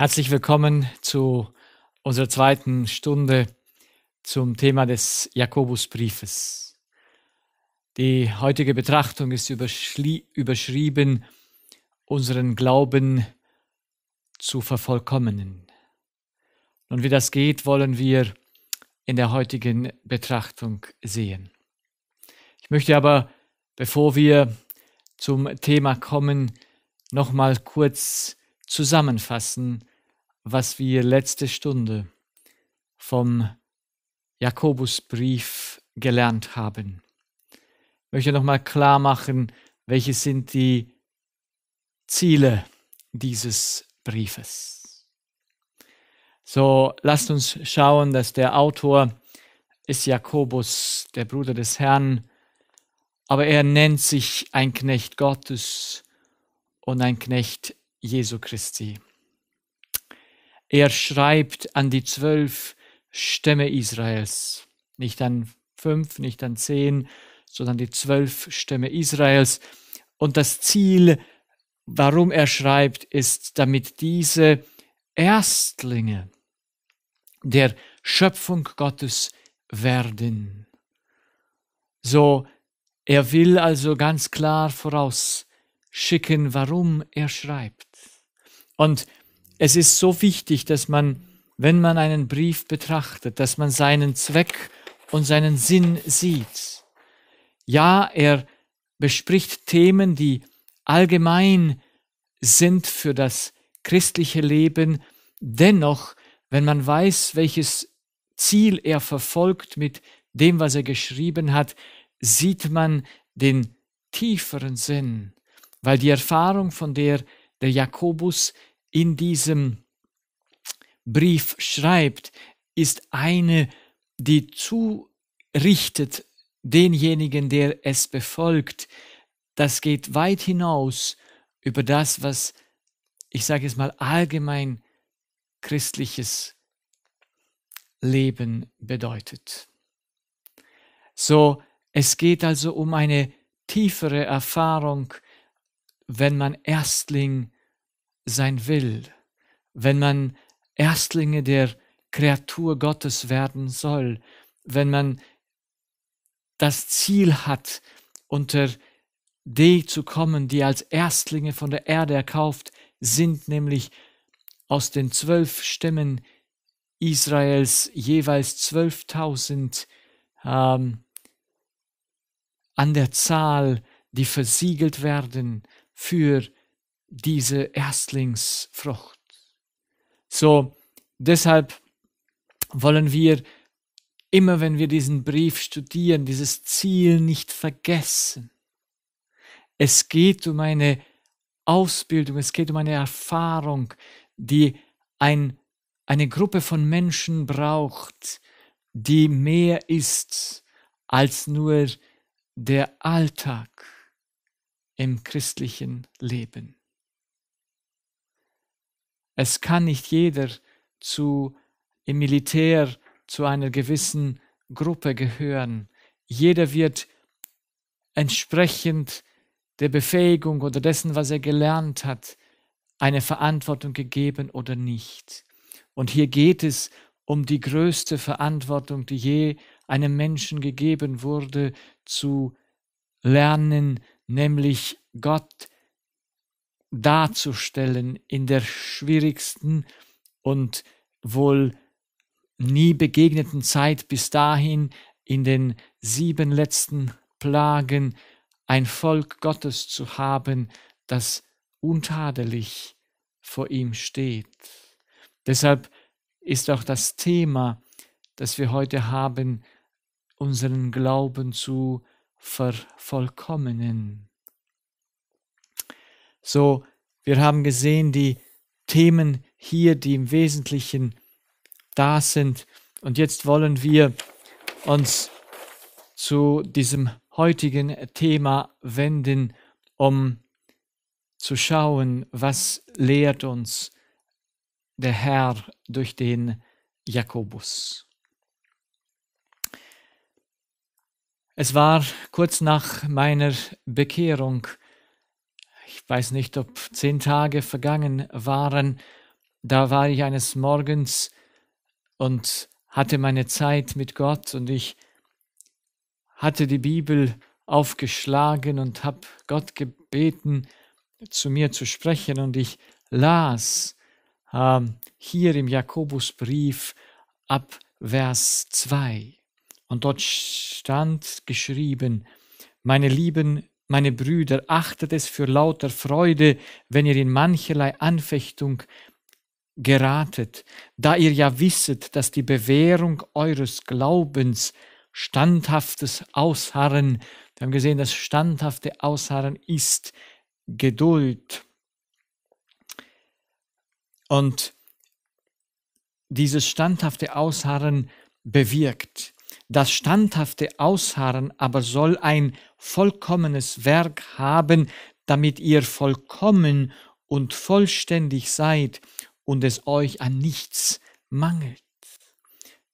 Herzlich willkommen zu unserer zweiten Stunde zum Thema des Jakobusbriefes. Die heutige Betrachtung ist überschrieben, unseren Glauben zu vervollkommenen. Und wie das geht, wollen wir in der heutigen Betrachtung sehen. Ich möchte aber, bevor wir zum Thema kommen, nochmal kurz zusammenfassen, was wir letzte Stunde vom Jakobusbrief gelernt haben. Ich möchte nochmal klar machen, welche sind die Ziele dieses Briefes. So lasst uns schauen, dass der Autor ist Jakobus, der Bruder des Herrn, aber er nennt sich ein Knecht Gottes und ein Knecht Jesu Christi. Er schreibt an die zwölf Stämme Israels, nicht an fünf, nicht an zehn, sondern die zwölf Stämme Israels. Und das Ziel, warum er schreibt, ist, damit diese Erstlinge der Schöpfung Gottes werden. So, er will also ganz klar vorausschicken, warum er schreibt. Und es ist so wichtig, dass man, wenn man einen Brief betrachtet, dass man seinen Zweck und seinen Sinn sieht. Ja, er bespricht Themen, die allgemein sind für das christliche Leben. Dennoch, wenn man weiß, welches Ziel er verfolgt mit dem, was er geschrieben hat, sieht man den tieferen Sinn, weil die Erfahrung, von der der Jakobus in diesem Brief schreibt, ist eine, die zurichtet denjenigen, der es befolgt. Das geht weit hinaus über das, was ich sage es mal allgemein christliches Leben bedeutet. So, es geht also um eine tiefere Erfahrung, wenn man Erstling sein will, wenn man Erstlinge der Kreatur Gottes werden soll, wenn man das Ziel hat, unter die zu kommen, die als Erstlinge von der Erde erkauft sind, nämlich aus den zwölf Stämmen Israels jeweils zwölftausend ähm, an der Zahl, die versiegelt werden für die diese Erstlingsfrucht. So, deshalb wollen wir immer, wenn wir diesen Brief studieren, dieses Ziel nicht vergessen. Es geht um eine Ausbildung, es geht um eine Erfahrung, die ein, eine Gruppe von Menschen braucht, die mehr ist als nur der Alltag im christlichen Leben. Es kann nicht jeder zu, im Militär zu einer gewissen Gruppe gehören. Jeder wird entsprechend der Befähigung oder dessen, was er gelernt hat, eine Verantwortung gegeben oder nicht. Und hier geht es um die größte Verantwortung, die je einem Menschen gegeben wurde, zu lernen, nämlich Gott darzustellen in der schwierigsten und wohl nie begegneten Zeit bis dahin in den sieben letzten Plagen ein Volk Gottes zu haben, das untadelig vor ihm steht. Deshalb ist auch das Thema, das wir heute haben, unseren Glauben zu vervollkommenen. So, wir haben gesehen, die Themen hier, die im Wesentlichen da sind. Und jetzt wollen wir uns zu diesem heutigen Thema wenden, um zu schauen, was lehrt uns der Herr durch den Jakobus. Es war kurz nach meiner Bekehrung ich weiß nicht, ob zehn Tage vergangen waren, da war ich eines Morgens und hatte meine Zeit mit Gott und ich hatte die Bibel aufgeschlagen und habe Gott gebeten, zu mir zu sprechen und ich las äh, hier im Jakobusbrief ab Vers 2 und dort stand geschrieben, meine lieben meine Brüder, achtet es für lauter Freude, wenn ihr in mancherlei Anfechtung geratet, da ihr ja wisset, dass die Bewährung eures Glaubens standhaftes Ausharren, wir haben gesehen, das standhafte Ausharren ist Geduld. Und dieses standhafte Ausharren bewirkt, das standhafte Ausharren aber soll ein vollkommenes Werk haben, damit ihr vollkommen und vollständig seid und es euch an nichts mangelt.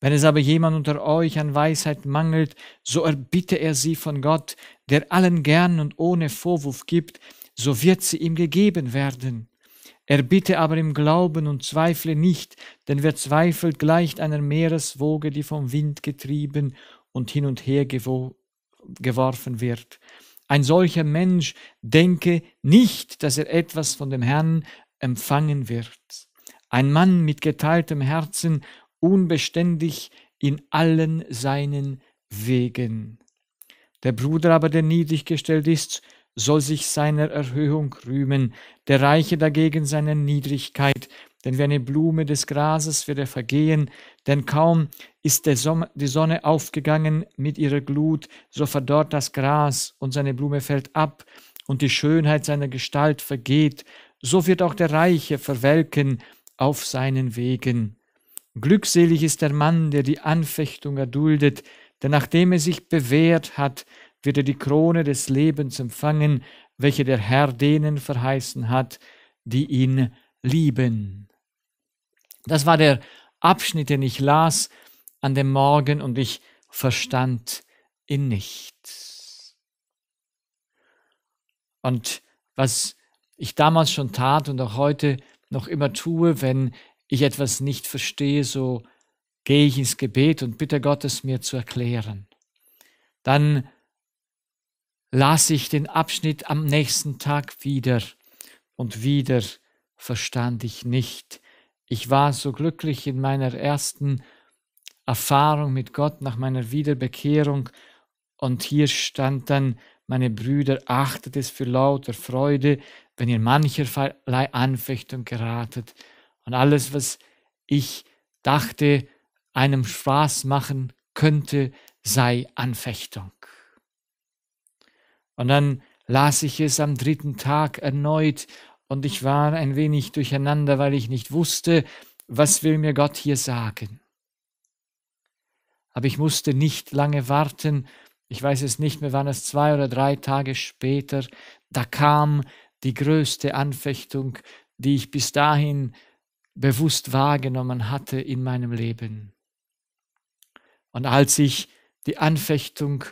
Wenn es aber jemand unter euch an Weisheit mangelt, so erbitte er sie von Gott, der allen gern und ohne Vorwurf gibt, so wird sie ihm gegeben werden. Erbitte aber im Glauben und zweifle nicht, denn wer zweifelt, gleicht einer Meereswoge, die vom Wind getrieben und hin und her geworfen wird. Ein solcher Mensch denke nicht, dass er etwas von dem Herrn empfangen wird. Ein Mann mit geteiltem Herzen, unbeständig in allen seinen Wegen. Der Bruder aber, der niedrig gestellt ist soll sich seiner Erhöhung rühmen, der Reiche dagegen seiner Niedrigkeit, denn wie eine Blume des Grases wird er vergehen, denn kaum ist die Sonne aufgegangen mit ihrer Glut, so verdorrt das Gras und seine Blume fällt ab und die Schönheit seiner Gestalt vergeht, so wird auch der Reiche verwelken auf seinen Wegen. Glückselig ist der Mann, der die Anfechtung erduldet, denn nachdem er sich bewährt hat, wird er die Krone des Lebens empfangen, welche der Herr denen verheißen hat, die ihn lieben. Das war der Abschnitt, den ich las an dem Morgen und ich verstand ihn nicht. Und was ich damals schon tat und auch heute noch immer tue, wenn ich etwas nicht verstehe, so gehe ich ins Gebet und bitte Gott, es mir zu erklären. Dann las ich den Abschnitt am nächsten Tag wieder und wieder verstand ich nicht. Ich war so glücklich in meiner ersten Erfahrung mit Gott nach meiner Wiederbekehrung und hier stand dann, meine Brüder, achtet es für lauter Freude, wenn ihr mancherlei Anfechtung geratet und alles, was ich dachte, einem Spaß machen könnte, sei Anfechtung. Und dann las ich es am dritten Tag erneut und ich war ein wenig durcheinander, weil ich nicht wusste, was will mir Gott hier sagen. Aber ich musste nicht lange warten, ich weiß es nicht mehr, waren es zwei oder drei Tage später, da kam die größte Anfechtung, die ich bis dahin bewusst wahrgenommen hatte in meinem Leben. Und als ich die Anfechtung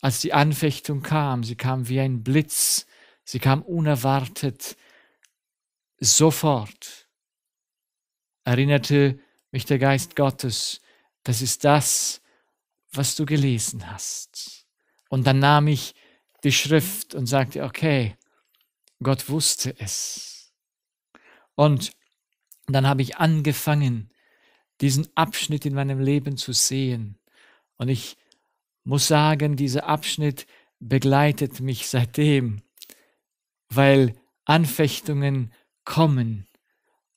als die Anfechtung kam, sie kam wie ein Blitz, sie kam unerwartet, sofort, erinnerte mich der Geist Gottes, das ist das, was du gelesen hast. Und dann nahm ich die Schrift und sagte, okay, Gott wusste es. Und dann habe ich angefangen, diesen Abschnitt in meinem Leben zu sehen. Und ich muss sagen, dieser Abschnitt begleitet mich seitdem, weil Anfechtungen kommen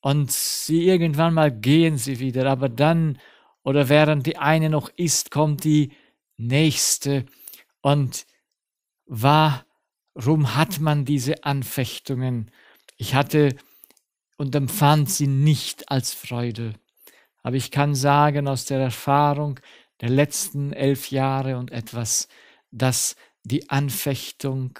und sie irgendwann mal gehen sie wieder, aber dann oder während die eine noch ist, kommt die nächste und warum hat man diese Anfechtungen? Ich hatte und empfand sie nicht als Freude. Aber ich kann sagen aus der Erfahrung, der letzten elf Jahre und etwas, das die Anfechtung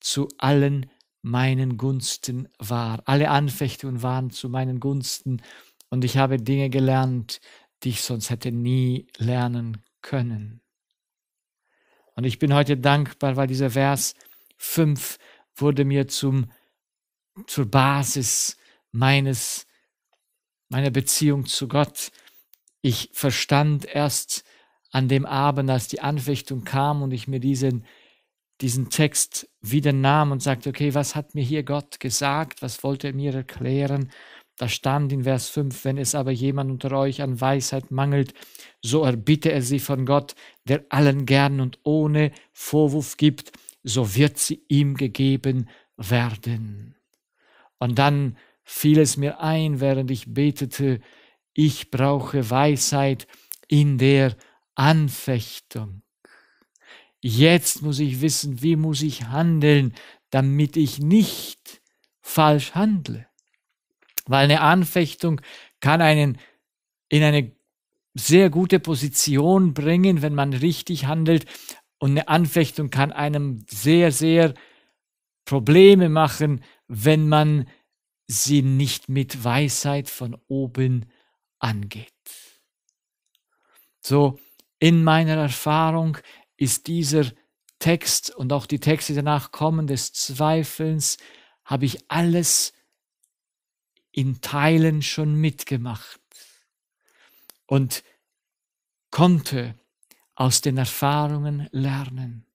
zu allen meinen Gunsten war. Alle Anfechtungen waren zu meinen Gunsten und ich habe Dinge gelernt, die ich sonst hätte nie lernen können. Und ich bin heute dankbar, weil dieser Vers 5 wurde mir zum, zur Basis meines, meiner Beziehung zu Gott, ich verstand erst an dem Abend, als die Anfechtung kam und ich mir diesen, diesen Text wieder nahm und sagte, okay, was hat mir hier Gott gesagt? Was wollte er mir erklären? Da stand in Vers 5, wenn es aber jemand unter euch an Weisheit mangelt, so erbitte er sie von Gott, der allen gern und ohne Vorwurf gibt, so wird sie ihm gegeben werden. Und dann fiel es mir ein, während ich betete, ich brauche Weisheit in der Anfechtung. Jetzt muss ich wissen, wie muss ich handeln, damit ich nicht falsch handle. Weil eine Anfechtung kann einen in eine sehr gute Position bringen, wenn man richtig handelt. Und eine Anfechtung kann einem sehr, sehr Probleme machen, wenn man sie nicht mit Weisheit von oben angeht. So, in meiner Erfahrung ist dieser Text und auch die Texte, die danach kommen, des Zweifelns, habe ich alles in Teilen schon mitgemacht und konnte aus den Erfahrungen lernen.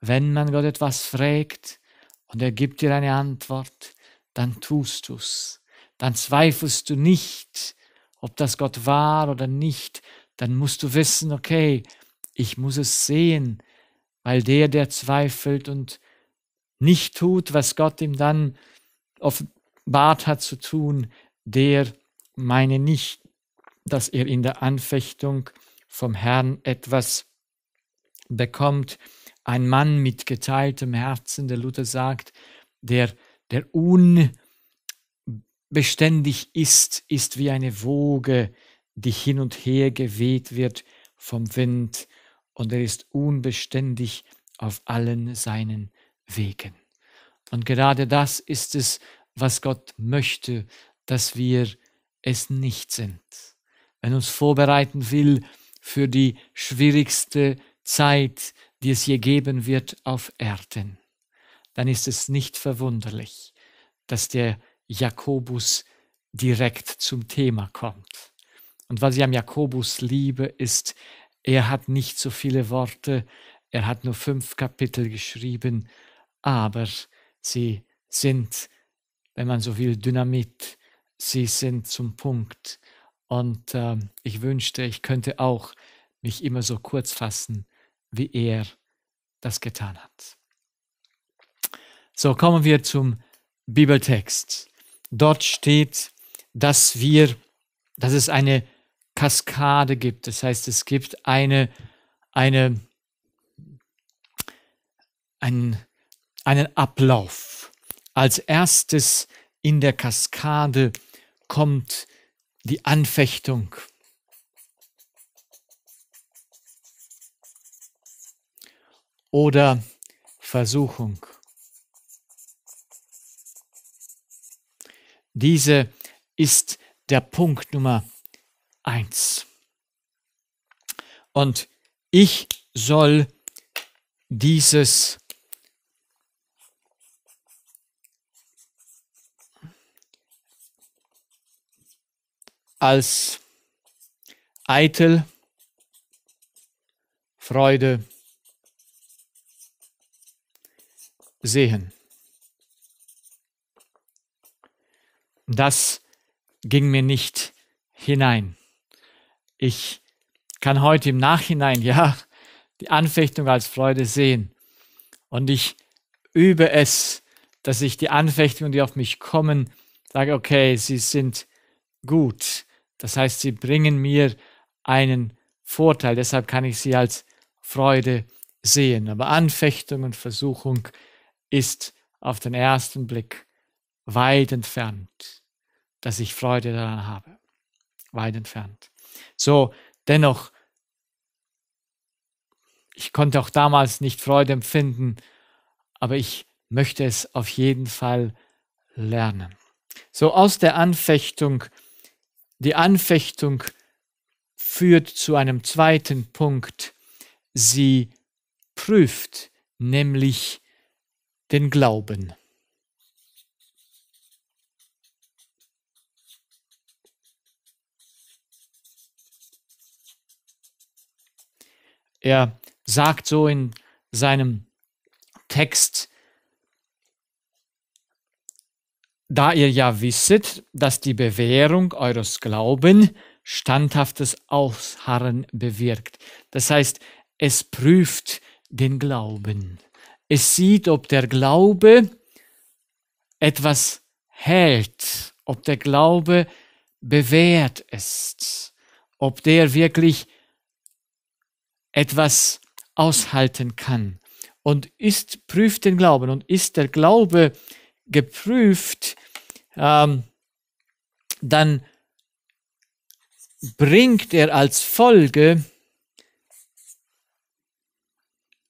Wenn man Gott etwas fragt und er gibt dir eine Antwort, dann tust du's. Dann zweifelst du nicht ob das Gott war oder nicht, dann musst du wissen, okay, ich muss es sehen, weil der, der zweifelt und nicht tut, was Gott ihm dann offenbart hat zu tun, der meine nicht, dass er in der Anfechtung vom Herrn etwas bekommt. Ein Mann mit geteiltem Herzen, der Luther sagt, der, der un, beständig ist, ist wie eine Woge, die hin und her geweht wird vom Wind, und er ist unbeständig auf allen seinen Wegen. Und gerade das ist es, was Gott möchte, dass wir es nicht sind. Wenn uns vorbereiten will für die schwierigste Zeit, die es je geben wird auf Erden, dann ist es nicht verwunderlich, dass der Jakobus direkt zum Thema kommt. Und was ich am Jakobus liebe, ist, er hat nicht so viele Worte, er hat nur fünf Kapitel geschrieben, aber sie sind, wenn man so will, Dynamit, sie sind zum Punkt. Und äh, ich wünschte, ich könnte auch mich immer so kurz fassen, wie er das getan hat. So kommen wir zum Bibeltext. Dort steht, dass wir, dass es eine Kaskade gibt. Das heißt, es gibt eine, eine, einen, einen Ablauf. Als erstes in der Kaskade kommt die Anfechtung. Oder Versuchung. Diese ist der Punkt Nummer eins. Und ich soll dieses als eitel Freude sehen. Das ging mir nicht hinein. Ich kann heute im Nachhinein, ja, die Anfechtung als Freude sehen. Und ich übe es, dass ich die Anfechtungen, die auf mich kommen, sage, okay, sie sind gut. Das heißt, sie bringen mir einen Vorteil. Deshalb kann ich sie als Freude sehen. Aber Anfechtung und Versuchung ist auf den ersten Blick weit entfernt, dass ich Freude daran habe. Weit entfernt. So, dennoch, ich konnte auch damals nicht Freude empfinden, aber ich möchte es auf jeden Fall lernen. So aus der Anfechtung, die Anfechtung führt zu einem zweiten Punkt. Sie prüft nämlich den Glauben. Er sagt so in seinem Text, da ihr ja wisset, dass die Bewährung eures Glauben standhaftes Ausharren bewirkt. Das heißt, es prüft den Glauben. Es sieht, ob der Glaube etwas hält, ob der Glaube bewährt ist, ob der wirklich etwas aushalten kann. Und ist, prüft den Glauben. Und ist der Glaube geprüft, ähm, dann bringt er als Folge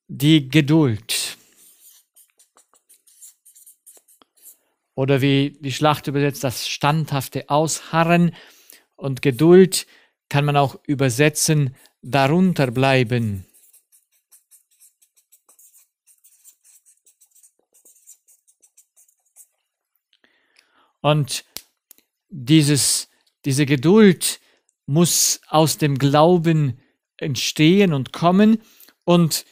die Geduld. Oder wie die Schlacht übersetzt, das standhafte Ausharren und Geduld kann man auch übersetzen darunter bleiben. Und dieses, diese Geduld muss aus dem Glauben entstehen und kommen. Und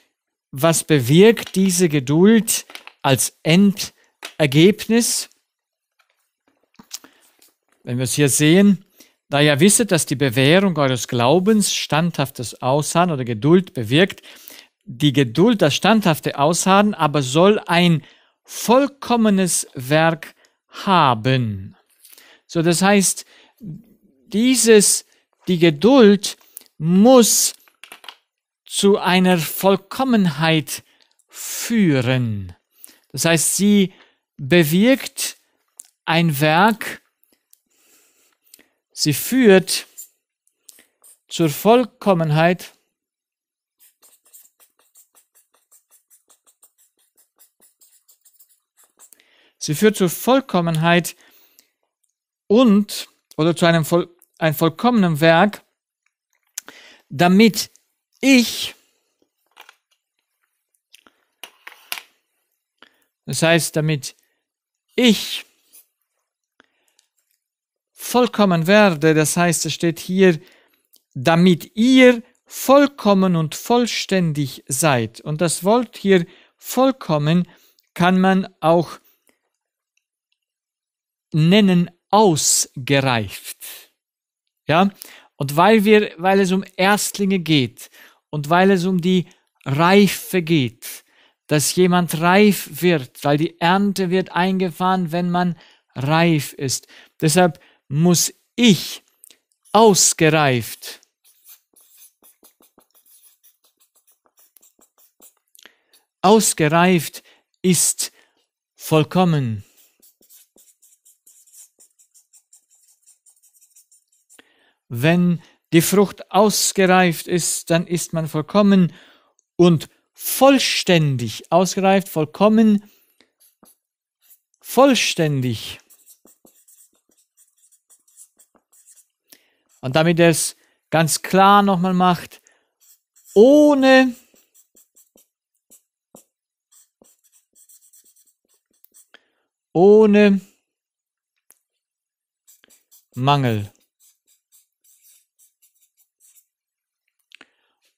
was bewirkt diese Geduld als Endergebnis? Wenn wir es hier sehen, da ihr wisset, dass die Bewährung eures Glaubens standhaftes Ausharren oder Geduld bewirkt, die Geduld das standhafte Ausharren aber soll ein vollkommenes Werk haben. So, das heißt, dieses, die Geduld muss zu einer Vollkommenheit führen. Das heißt, sie bewirkt ein Werk, Sie führt zur Vollkommenheit. Sie führt zur Vollkommenheit und oder zu einem voll, ein vollkommenen Werk, damit ich, das heißt, damit ich vollkommen werde. Das heißt, es steht hier, damit ihr vollkommen und vollständig seid. Und das Wort hier vollkommen kann man auch nennen ausgereift. Ja? Und weil wir, weil es um Erstlinge geht und weil es um die Reife geht, dass jemand reif wird, weil die Ernte wird eingefahren, wenn man reif ist. Deshalb muss ich ausgereift ausgereift ist vollkommen. Wenn die Frucht ausgereift ist, dann ist man vollkommen und vollständig. Ausgereift, vollkommen, vollständig. Und damit er es ganz klar nochmal macht, ohne ohne Mangel.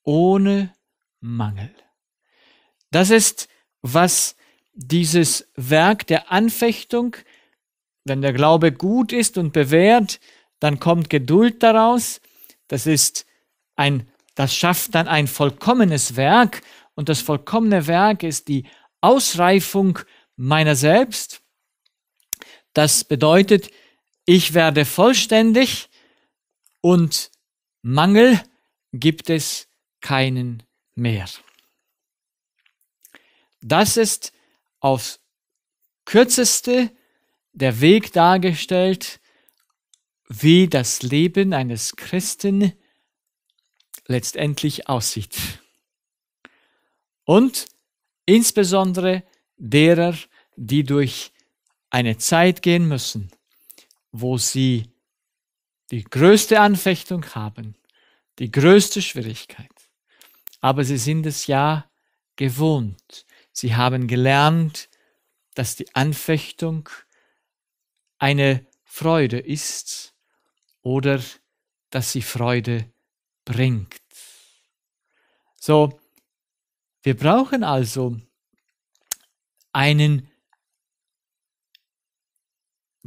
Ohne Mangel. Das ist, was dieses Werk der Anfechtung, wenn der Glaube gut ist und bewährt, dann kommt Geduld daraus. Das ist ein, das schafft dann ein vollkommenes Werk und das vollkommene Werk ist die Ausreifung meiner selbst. Das bedeutet, ich werde vollständig und Mangel gibt es keinen mehr. Das ist aufs kürzeste der Weg dargestellt, wie das Leben eines Christen letztendlich aussieht. Und insbesondere derer, die durch eine Zeit gehen müssen, wo sie die größte Anfechtung haben, die größte Schwierigkeit. Aber sie sind es ja gewohnt. Sie haben gelernt, dass die Anfechtung eine Freude ist, oder dass sie Freude bringt. So, wir brauchen also einen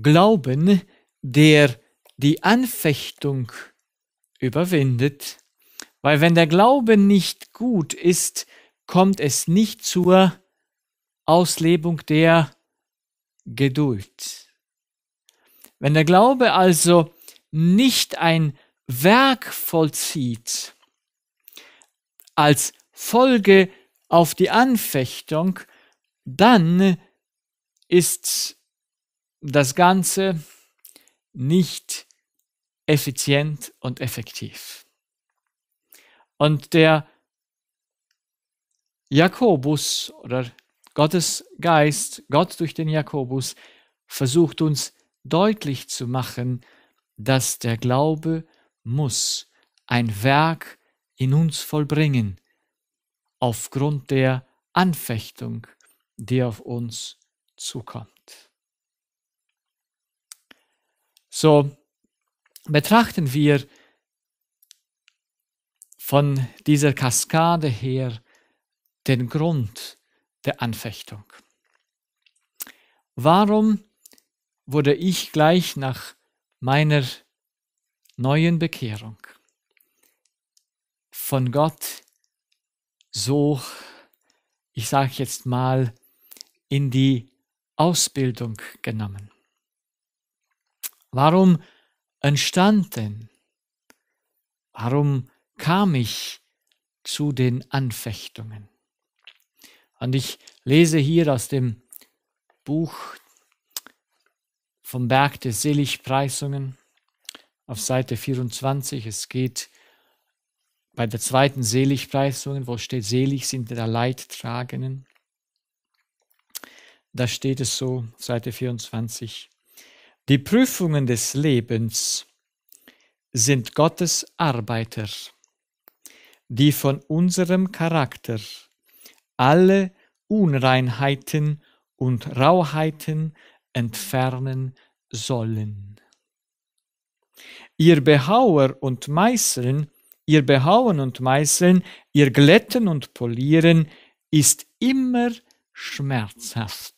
Glauben, der die Anfechtung überwindet, weil wenn der Glaube nicht gut ist, kommt es nicht zur Auslebung der Geduld. Wenn der Glaube also nicht ein Werk vollzieht, als Folge auf die Anfechtung, dann ist das Ganze nicht effizient und effektiv. Und der Jakobus oder Gottes Geist, Gott durch den Jakobus, versucht uns deutlich zu machen, dass der Glaube muss ein Werk in uns vollbringen, aufgrund der Anfechtung, die auf uns zukommt. So betrachten wir von dieser Kaskade her den Grund der Anfechtung. Warum wurde ich gleich nach meiner neuen Bekehrung von Gott so, ich sage jetzt mal, in die Ausbildung genommen. Warum entstand denn? Warum kam ich zu den Anfechtungen? Und ich lese hier aus dem Buch vom Berg der Seligpreisungen auf Seite 24. Es geht bei der zweiten Seligpreisung, wo steht, selig sind der Leidtragenden. Da steht es so, Seite 24. Die Prüfungen des Lebens sind Gottes Arbeiter, die von unserem Charakter alle Unreinheiten und Rauheiten entfernen sollen. Ihr Behauer und Meißeln, ihr Behauen und Meißeln, ihr Glätten und Polieren ist immer schmerzhaft.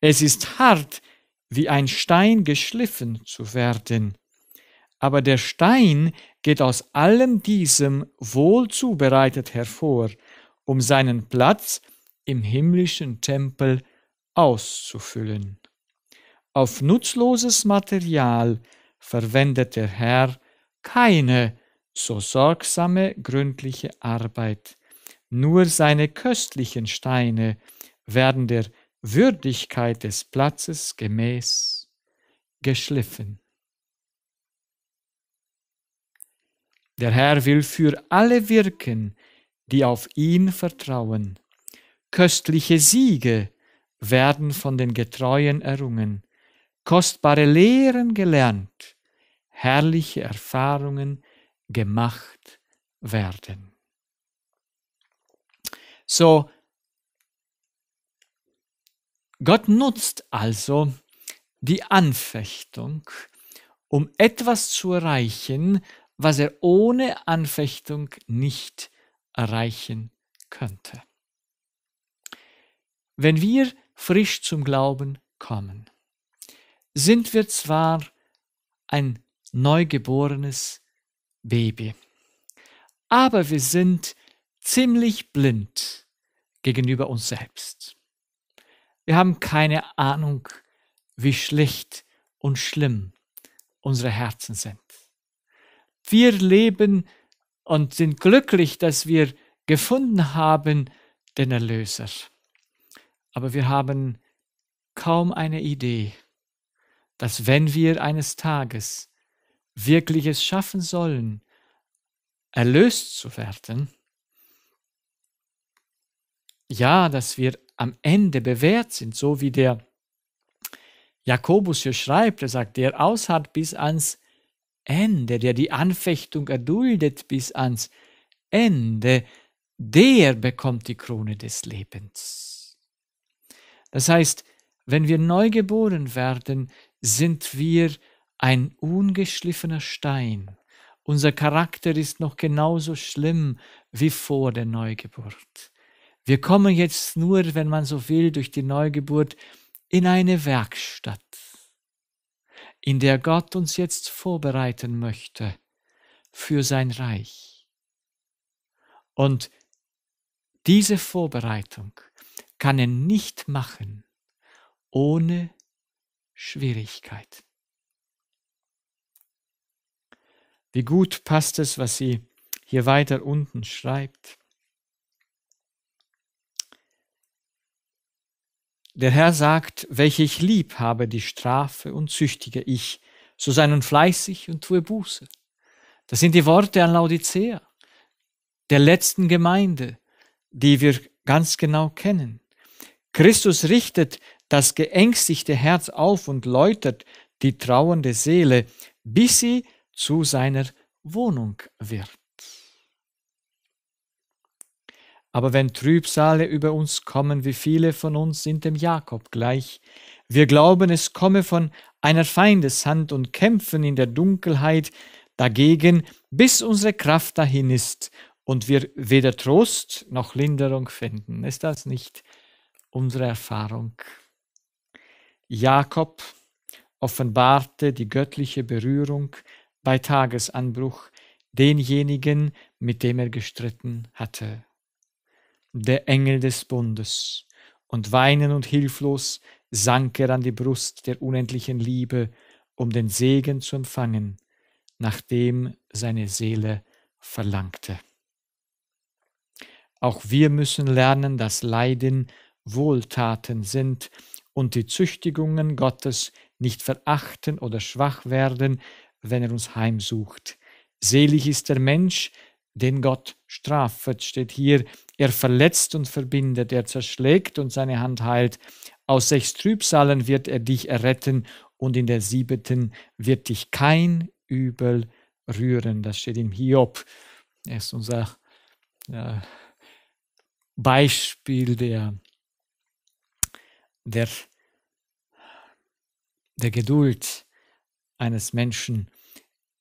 Es ist hart, wie ein Stein geschliffen zu werden, aber der Stein geht aus allem diesem wohl zubereitet hervor, um seinen Platz im himmlischen Tempel zu auszufüllen. Auf nutzloses Material verwendet der Herr keine so sorgsame, gründliche Arbeit. Nur seine köstlichen Steine werden der Würdigkeit des Platzes gemäß geschliffen. Der Herr will für alle wirken, die auf ihn vertrauen. Köstliche Siege werden von den Getreuen errungen, kostbare Lehren gelernt, herrliche Erfahrungen gemacht werden. So, Gott nutzt also die Anfechtung, um etwas zu erreichen, was er ohne Anfechtung nicht erreichen könnte. Wenn wir frisch zum Glauben kommen. Sind wir zwar ein neugeborenes Baby, aber wir sind ziemlich blind gegenüber uns selbst. Wir haben keine Ahnung, wie schlecht und schlimm unsere Herzen sind. Wir leben und sind glücklich, dass wir gefunden haben den Erlöser aber wir haben kaum eine Idee, dass wenn wir eines Tages wirklich es schaffen sollen, erlöst zu werden, ja, dass wir am Ende bewährt sind, so wie der Jakobus hier schreibt, er sagt, der ausharrt bis ans Ende, der die Anfechtung erduldet bis ans Ende, der bekommt die Krone des Lebens. Das heißt, wenn wir neu geboren werden, sind wir ein ungeschliffener Stein. Unser Charakter ist noch genauso schlimm wie vor der Neugeburt. Wir kommen jetzt nur, wenn man so will, durch die Neugeburt in eine Werkstatt, in der Gott uns jetzt vorbereiten möchte für sein Reich. Und diese Vorbereitung kann er nicht machen ohne Schwierigkeit. Wie gut passt es, was sie hier weiter unten schreibt. Der Herr sagt, welche ich lieb habe, die strafe und züchtige ich, so sei nun fleißig und tue Buße. Das sind die Worte an Laodicea, der letzten Gemeinde, die wir ganz genau kennen. Christus richtet das geängstigte Herz auf und läutert die trauernde Seele, bis sie zu seiner Wohnung wird. Aber wenn Trübsale über uns kommen, wie viele von uns sind dem Jakob gleich, wir glauben, es komme von einer Feindeshand und kämpfen in der Dunkelheit dagegen, bis unsere Kraft dahin ist und wir weder Trost noch Linderung finden. Ist das nicht unsere Erfahrung. Jakob offenbarte die göttliche Berührung bei Tagesanbruch denjenigen, mit dem er gestritten hatte. Der Engel des Bundes. Und weinend und hilflos sank er an die Brust der unendlichen Liebe, um den Segen zu empfangen, nach dem seine Seele verlangte. Auch wir müssen lernen, dass Leiden Wohltaten sind und die Züchtigungen Gottes nicht verachten oder schwach werden, wenn er uns heimsucht. Selig ist der Mensch, den Gott strafet, steht hier. Er verletzt und verbindet, er zerschlägt und seine Hand heilt. Aus sechs Trübsalen wird er dich erretten und in der siebenten wird dich kein Übel rühren. Das steht im Hiob. Er ist unser äh, Beispiel der der, der Geduld eines Menschen.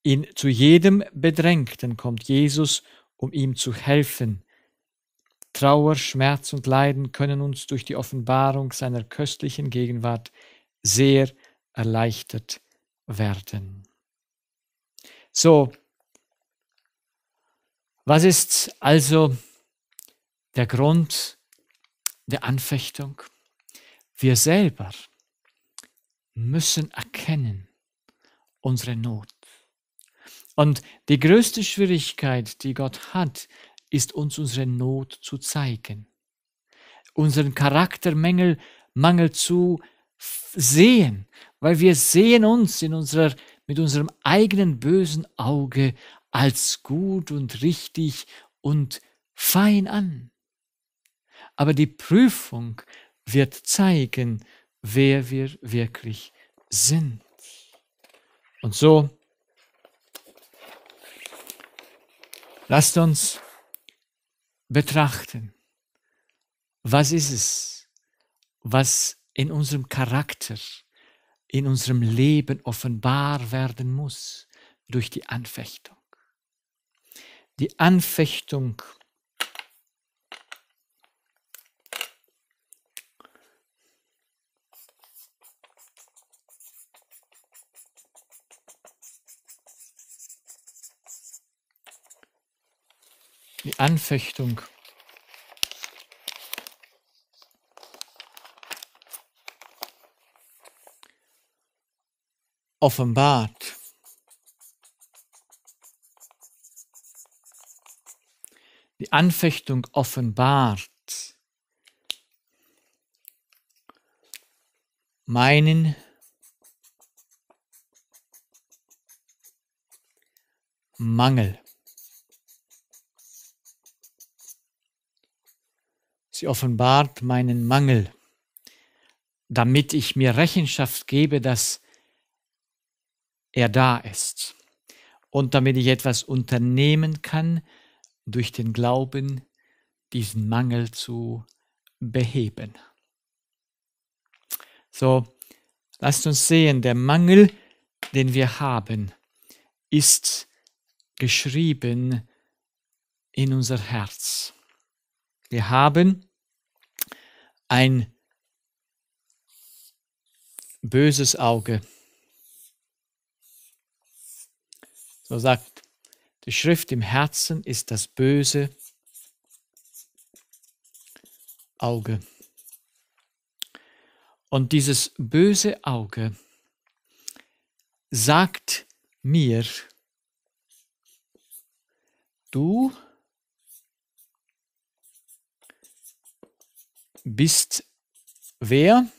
In, zu jedem Bedrängten kommt Jesus, um ihm zu helfen. Trauer, Schmerz und Leiden können uns durch die Offenbarung seiner köstlichen Gegenwart sehr erleichtert werden. So, was ist also der Grund der Anfechtung? Wir selber müssen erkennen unsere Not. Und die größte Schwierigkeit, die Gott hat, ist uns unsere Not zu zeigen, unseren Charaktermängel Mangel zu sehen, weil wir sehen uns in unserer, mit unserem eigenen bösen Auge als gut und richtig und fein an. Aber die Prüfung wird zeigen, wer wir wirklich sind. Und so lasst uns betrachten, was ist es, was in unserem Charakter, in unserem Leben offenbar werden muss durch die Anfechtung. Die Anfechtung Anfechtung. Offenbart. Die Anfechtung offenbart meinen Mangel. Sie offenbart meinen Mangel, damit ich mir Rechenschaft gebe, dass er da ist und damit ich etwas unternehmen kann, durch den Glauben diesen Mangel zu beheben. So, lasst uns sehen, der Mangel, den wir haben, ist geschrieben in unser Herz. Wir haben ein böses Auge. So sagt die Schrift, im Herzen ist das böse Auge. Und dieses böse Auge sagt mir, du bist wer?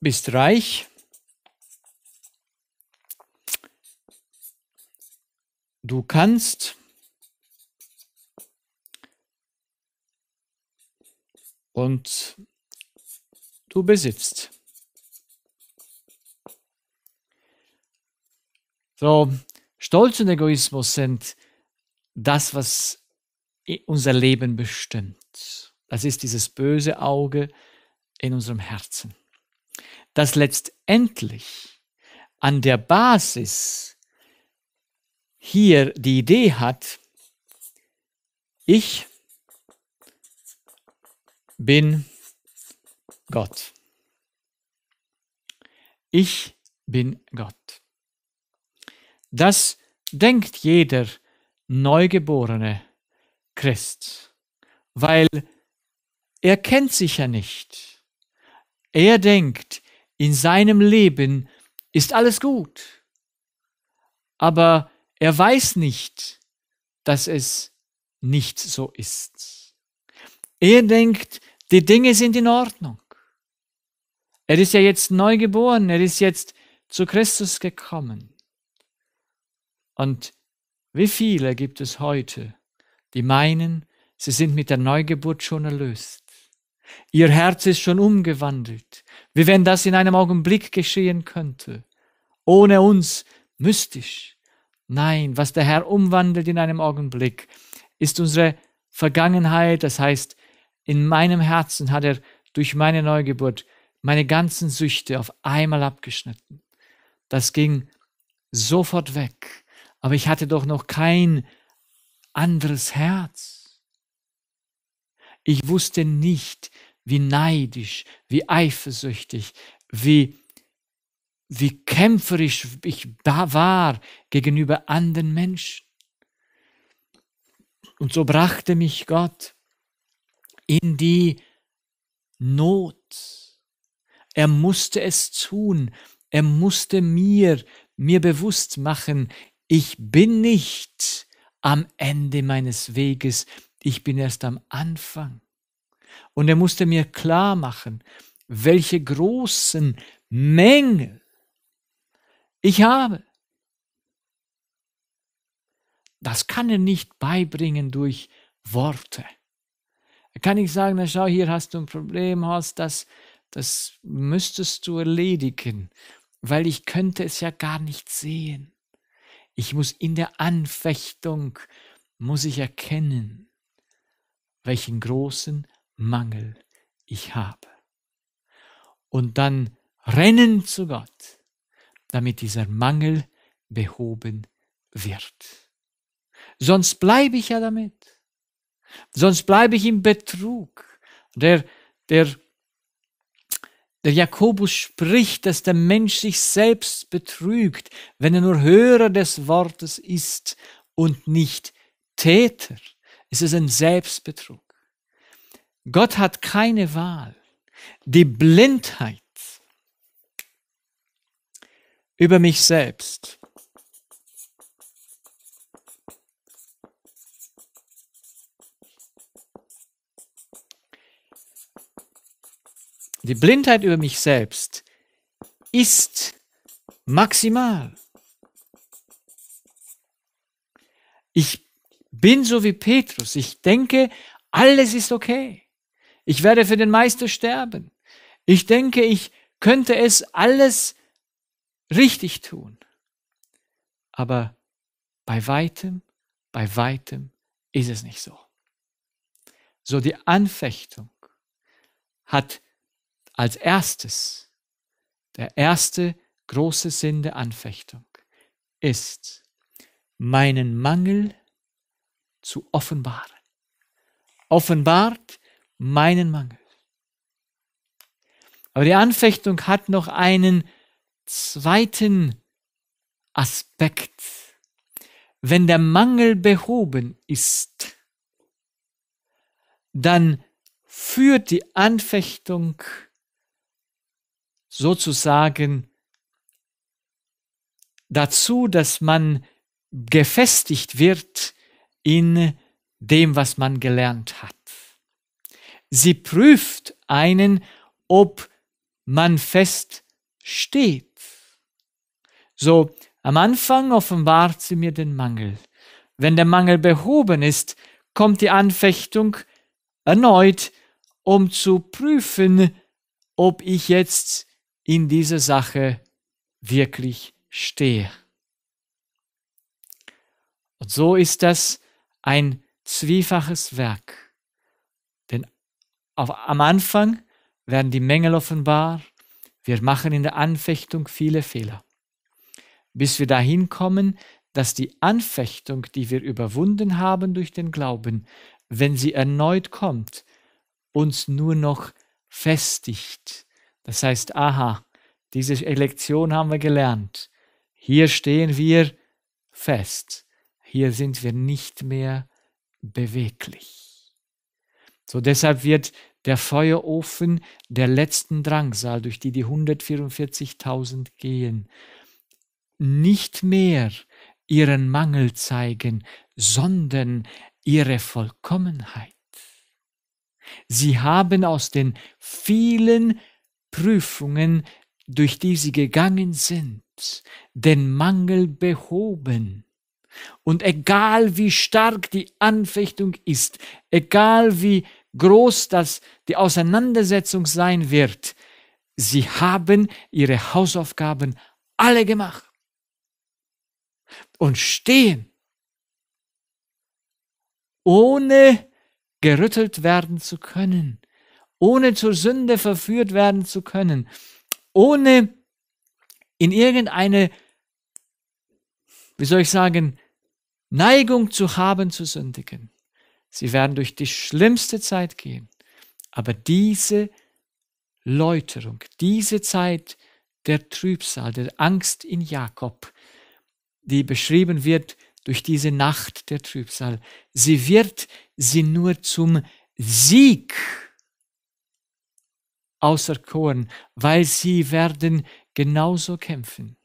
Bist reich? Du kannst und du besitzt. So, Stolz und Egoismus sind das, was unser Leben bestimmt. Das ist dieses böse Auge in unserem Herzen, das letztendlich an der Basis hier die Idee hat, ich bin Gott. Ich bin Gott. Das denkt jeder Neugeborene Christ, weil er kennt sich ja nicht. Er denkt, in seinem Leben ist alles gut, aber er weiß nicht, dass es nicht so ist. Er denkt, die Dinge sind in Ordnung. Er ist ja jetzt neu geboren, er ist jetzt zu Christus gekommen. Und wie viele gibt es heute, die meinen, sie sind mit der Neugeburt schon erlöst. Ihr Herz ist schon umgewandelt, wie wenn das in einem Augenblick geschehen könnte. Ohne uns mystisch. Nein, was der Herr umwandelt in einem Augenblick, ist unsere Vergangenheit, das heißt, in meinem Herzen hat er durch meine Neugeburt meine ganzen Süchte auf einmal abgeschnitten. Das ging sofort weg. Aber ich hatte doch noch kein anderes Herz. Ich wusste nicht, wie neidisch, wie eifersüchtig, wie, wie kämpferisch ich da war gegenüber anderen Menschen. Und so brachte mich Gott in die Not. Er musste es tun. Er musste mir, mir bewusst machen, ich bin nicht am Ende meines Weges, ich bin erst am Anfang. Und er musste mir klar machen, welche großen Mängel ich habe. Das kann er nicht beibringen durch Worte. Er kann nicht sagen, na schau, hier hast du ein Problem, hast das, das müsstest du erledigen, weil ich könnte es ja gar nicht sehen. Ich muss in der Anfechtung, muss ich erkennen, welchen großen Mangel ich habe. Und dann rennen zu Gott, damit dieser Mangel behoben wird. Sonst bleibe ich ja damit. Sonst bleibe ich im Betrug. Der, der der Jakobus spricht, dass der Mensch sich selbst betrügt, wenn er nur Hörer des Wortes ist und nicht Täter. Es ist ein Selbstbetrug. Gott hat keine Wahl. Die Blindheit über mich selbst Die Blindheit über mich selbst ist maximal. Ich bin so wie Petrus. Ich denke, alles ist okay. Ich werde für den Meister sterben. Ich denke, ich könnte es alles richtig tun. Aber bei weitem, bei weitem ist es nicht so. So die Anfechtung hat als erstes, der erste große Sinn der Anfechtung ist, meinen Mangel zu offenbaren. Offenbart meinen Mangel. Aber die Anfechtung hat noch einen zweiten Aspekt. Wenn der Mangel behoben ist, dann führt die Anfechtung sozusagen dazu, dass man gefestigt wird in dem, was man gelernt hat. Sie prüft einen, ob man fest steht. So, am Anfang offenbart sie mir den Mangel. Wenn der Mangel behoben ist, kommt die Anfechtung erneut, um zu prüfen, ob ich jetzt in dieser Sache wirklich stehe. Und so ist das ein zwiefaches Werk. Denn auf, am Anfang werden die Mängel offenbar, wir machen in der Anfechtung viele Fehler, bis wir dahin kommen, dass die Anfechtung, die wir überwunden haben durch den Glauben, wenn sie erneut kommt, uns nur noch festigt das heißt, aha, diese Lektion haben wir gelernt. Hier stehen wir fest. Hier sind wir nicht mehr beweglich. So deshalb wird der Feuerofen der letzten Drangsal, durch die die 144.000 gehen, nicht mehr ihren Mangel zeigen, sondern ihre Vollkommenheit. Sie haben aus den vielen Prüfungen, durch die sie gegangen sind, den Mangel behoben. Und egal wie stark die Anfechtung ist, egal wie groß das die Auseinandersetzung sein wird, sie haben ihre Hausaufgaben alle gemacht und stehen, ohne gerüttelt werden zu können, ohne zur Sünde verführt werden zu können, ohne in irgendeine, wie soll ich sagen, Neigung zu haben zu sündigen. Sie werden durch die schlimmste Zeit gehen. Aber diese Läuterung, diese Zeit der Trübsal, der Angst in Jakob, die beschrieben wird durch diese Nacht der Trübsal, sie wird sie nur zum Sieg auserkoren, weil sie werden genauso kämpfen.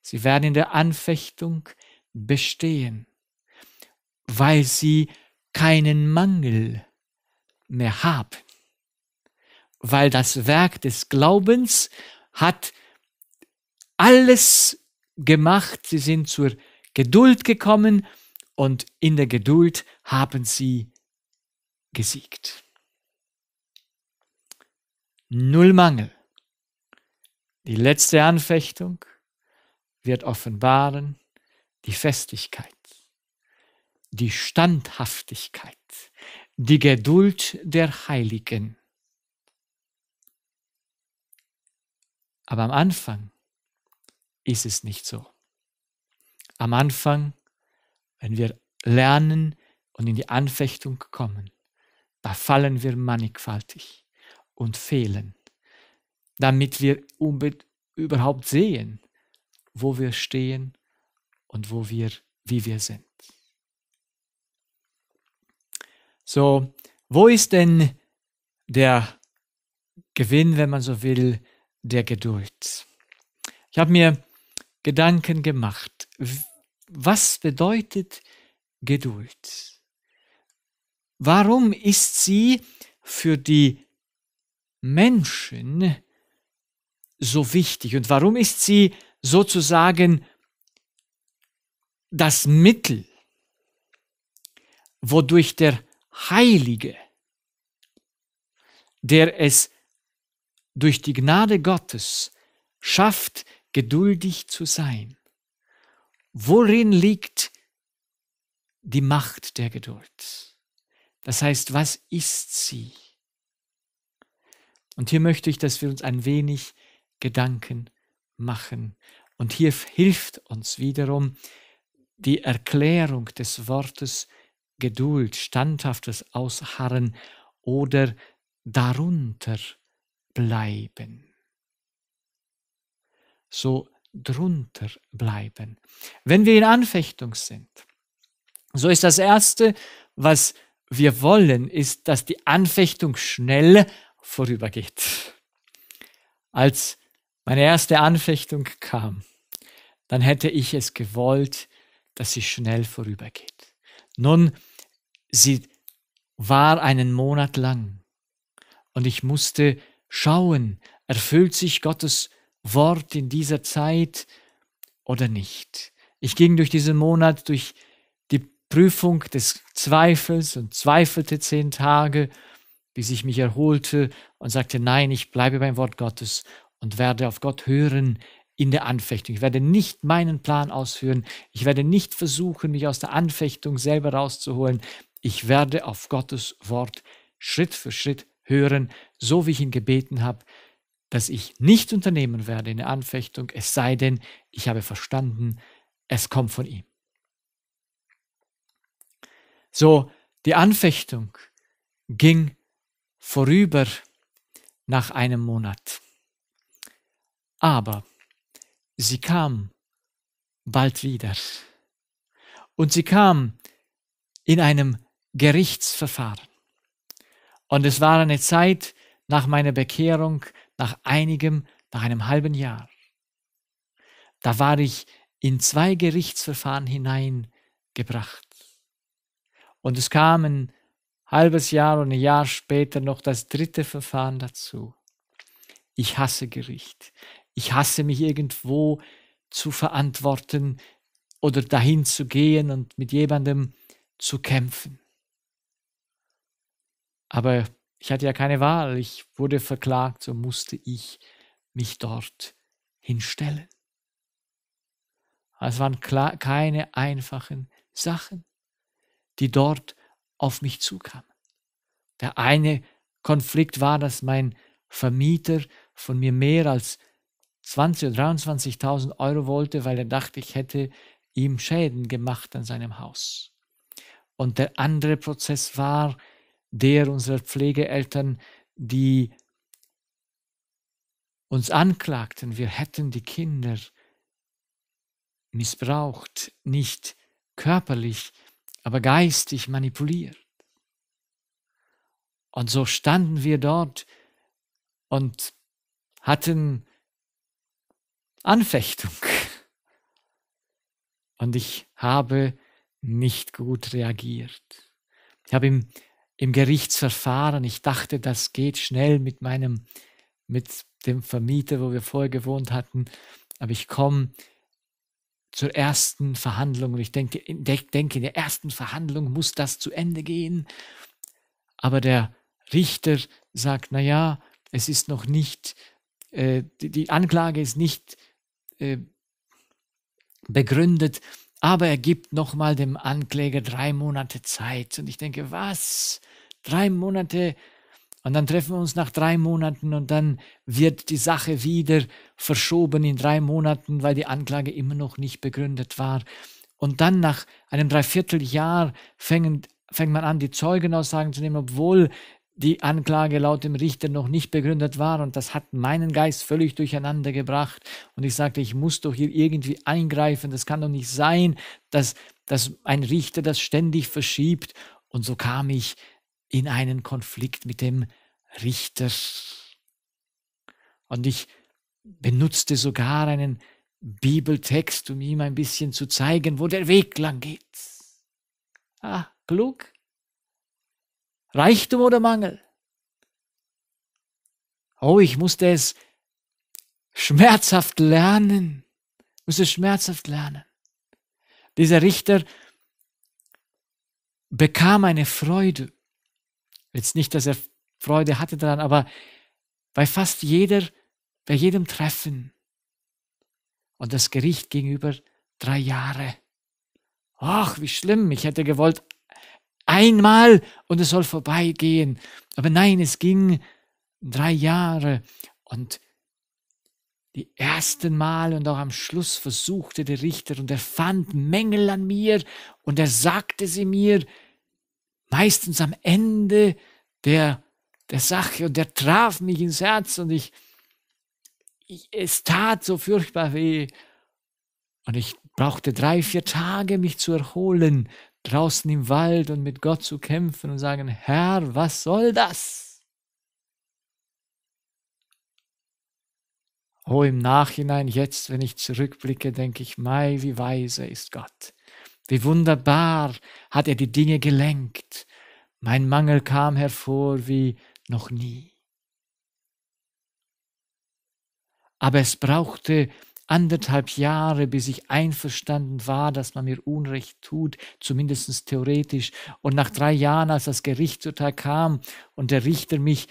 Sie werden in der Anfechtung bestehen, weil sie keinen Mangel mehr haben, weil das Werk des Glaubens hat alles gemacht, sie sind zur Geduld gekommen und in der Geduld haben sie gesiegt null Mangel. Die letzte Anfechtung wird offenbaren die Festigkeit, die Standhaftigkeit, die Geduld der Heiligen. Aber am Anfang ist es nicht so. Am Anfang, wenn wir lernen und in die Anfechtung kommen, da fallen wir mannigfaltig und fehlen, damit wir überhaupt sehen, wo wir stehen und wo wir, wie wir sind. So, wo ist denn der Gewinn, wenn man so will, der Geduld? Ich habe mir Gedanken gemacht. Was bedeutet Geduld? Warum ist sie für die Menschen so wichtig und warum ist sie sozusagen das Mittel, wodurch der Heilige, der es durch die Gnade Gottes schafft, geduldig zu sein. Worin liegt die Macht der Geduld? Das heißt, was ist sie? Und hier möchte ich, dass wir uns ein wenig Gedanken machen. Und hier hilft uns wiederum die Erklärung des Wortes Geduld, standhaftes Ausharren oder darunter bleiben. So drunter bleiben. Wenn wir in Anfechtung sind, so ist das Erste, was wir wollen, ist, dass die Anfechtung schnell vorübergeht. Als meine erste Anfechtung kam, dann hätte ich es gewollt, dass sie schnell vorübergeht. Nun, sie war einen Monat lang und ich musste schauen, erfüllt sich Gottes Wort in dieser Zeit oder nicht. Ich ging durch diesen Monat durch die Prüfung des Zweifels und zweifelte zehn Tage bis ich mich erholte und sagte, nein, ich bleibe beim Wort Gottes und werde auf Gott hören in der Anfechtung. Ich werde nicht meinen Plan ausführen. Ich werde nicht versuchen, mich aus der Anfechtung selber rauszuholen. Ich werde auf Gottes Wort Schritt für Schritt hören, so wie ich ihn gebeten habe, dass ich nicht unternehmen werde in der Anfechtung, es sei denn, ich habe verstanden, es kommt von ihm. So, die Anfechtung ging vorüber nach einem Monat. Aber sie kam bald wieder. Und sie kam in einem Gerichtsverfahren. Und es war eine Zeit nach meiner Bekehrung, nach einigem, nach einem halben Jahr. Da war ich in zwei Gerichtsverfahren hineingebracht. Und es kamen halbes Jahr und ein Jahr später noch das dritte Verfahren dazu. Ich hasse Gericht. Ich hasse mich irgendwo zu verantworten oder dahin zu gehen und mit jemandem zu kämpfen. Aber ich hatte ja keine Wahl. Ich wurde verklagt, so musste ich mich dort hinstellen. Es waren keine einfachen Sachen, die dort auf mich zukamen. Der eine Konflikt war, dass mein Vermieter von mir mehr als 20.000 oder 23.000 Euro wollte, weil er dachte, ich hätte ihm Schäden gemacht an seinem Haus. Und der andere Prozess war der unserer Pflegeeltern, die uns anklagten, wir hätten die Kinder missbraucht, nicht körperlich, aber geistig manipuliert. Und so standen wir dort und hatten Anfechtung. Und ich habe nicht gut reagiert. Ich habe im, im Gerichtsverfahren, ich dachte, das geht schnell mit meinem, mit dem Vermieter, wo wir vorher gewohnt hatten, aber ich komme zur ersten Verhandlung. Und ich denke, denke, in der ersten Verhandlung muss das zu Ende gehen. Aber der Richter sagt, na ja, es ist noch nicht, äh, die, die, Anklage ist nicht äh, begründet, aber er gibt nochmal dem Ankläger drei Monate Zeit. Und ich denke, was? Drei Monate Zeit? Und dann treffen wir uns nach drei Monaten und dann wird die Sache wieder verschoben in drei Monaten, weil die Anklage immer noch nicht begründet war. Und dann nach einem Dreivierteljahr fängt, fängt man an, die Zeugenaussagen zu nehmen, obwohl die Anklage laut dem Richter noch nicht begründet war und das hat meinen Geist völlig durcheinander gebracht und ich sagte, ich muss doch hier irgendwie eingreifen, das kann doch nicht sein, dass, dass ein Richter das ständig verschiebt und so kam ich in einen Konflikt mit dem Richter. Und ich benutzte sogar einen Bibeltext, um ihm ein bisschen zu zeigen, wo der Weg lang geht. Ah, klug. Reichtum oder Mangel? Oh, ich musste es schmerzhaft lernen. Ich musste es schmerzhaft lernen. Dieser Richter bekam eine Freude Jetzt nicht, dass er Freude hatte daran, aber bei fast jeder, bei jedem Treffen und das Gericht gegenüber drei Jahre. Ach, wie schlimm, ich hätte gewollt einmal und es soll vorbeigehen. Aber nein, es ging drei Jahre und die ersten Male und auch am Schluss versuchte der Richter und er fand Mängel an mir und er sagte sie mir, meistens am Ende der, der Sache und der traf mich ins Herz und ich, ich, es tat so furchtbar weh. Und ich brauchte drei, vier Tage, mich zu erholen, draußen im Wald und mit Gott zu kämpfen und sagen, Herr, was soll das? Oh, im Nachhinein, jetzt, wenn ich zurückblicke, denke ich, Mai, wie weise ist Gott. Wie wunderbar hat er die Dinge gelenkt mein Mangel kam hervor wie noch nie. Aber es brauchte anderthalb Jahre, bis ich einverstanden war, dass man mir Unrecht tut, zumindest theoretisch. Und nach drei Jahren, als das Gerichtsurteil kam und der Richter mich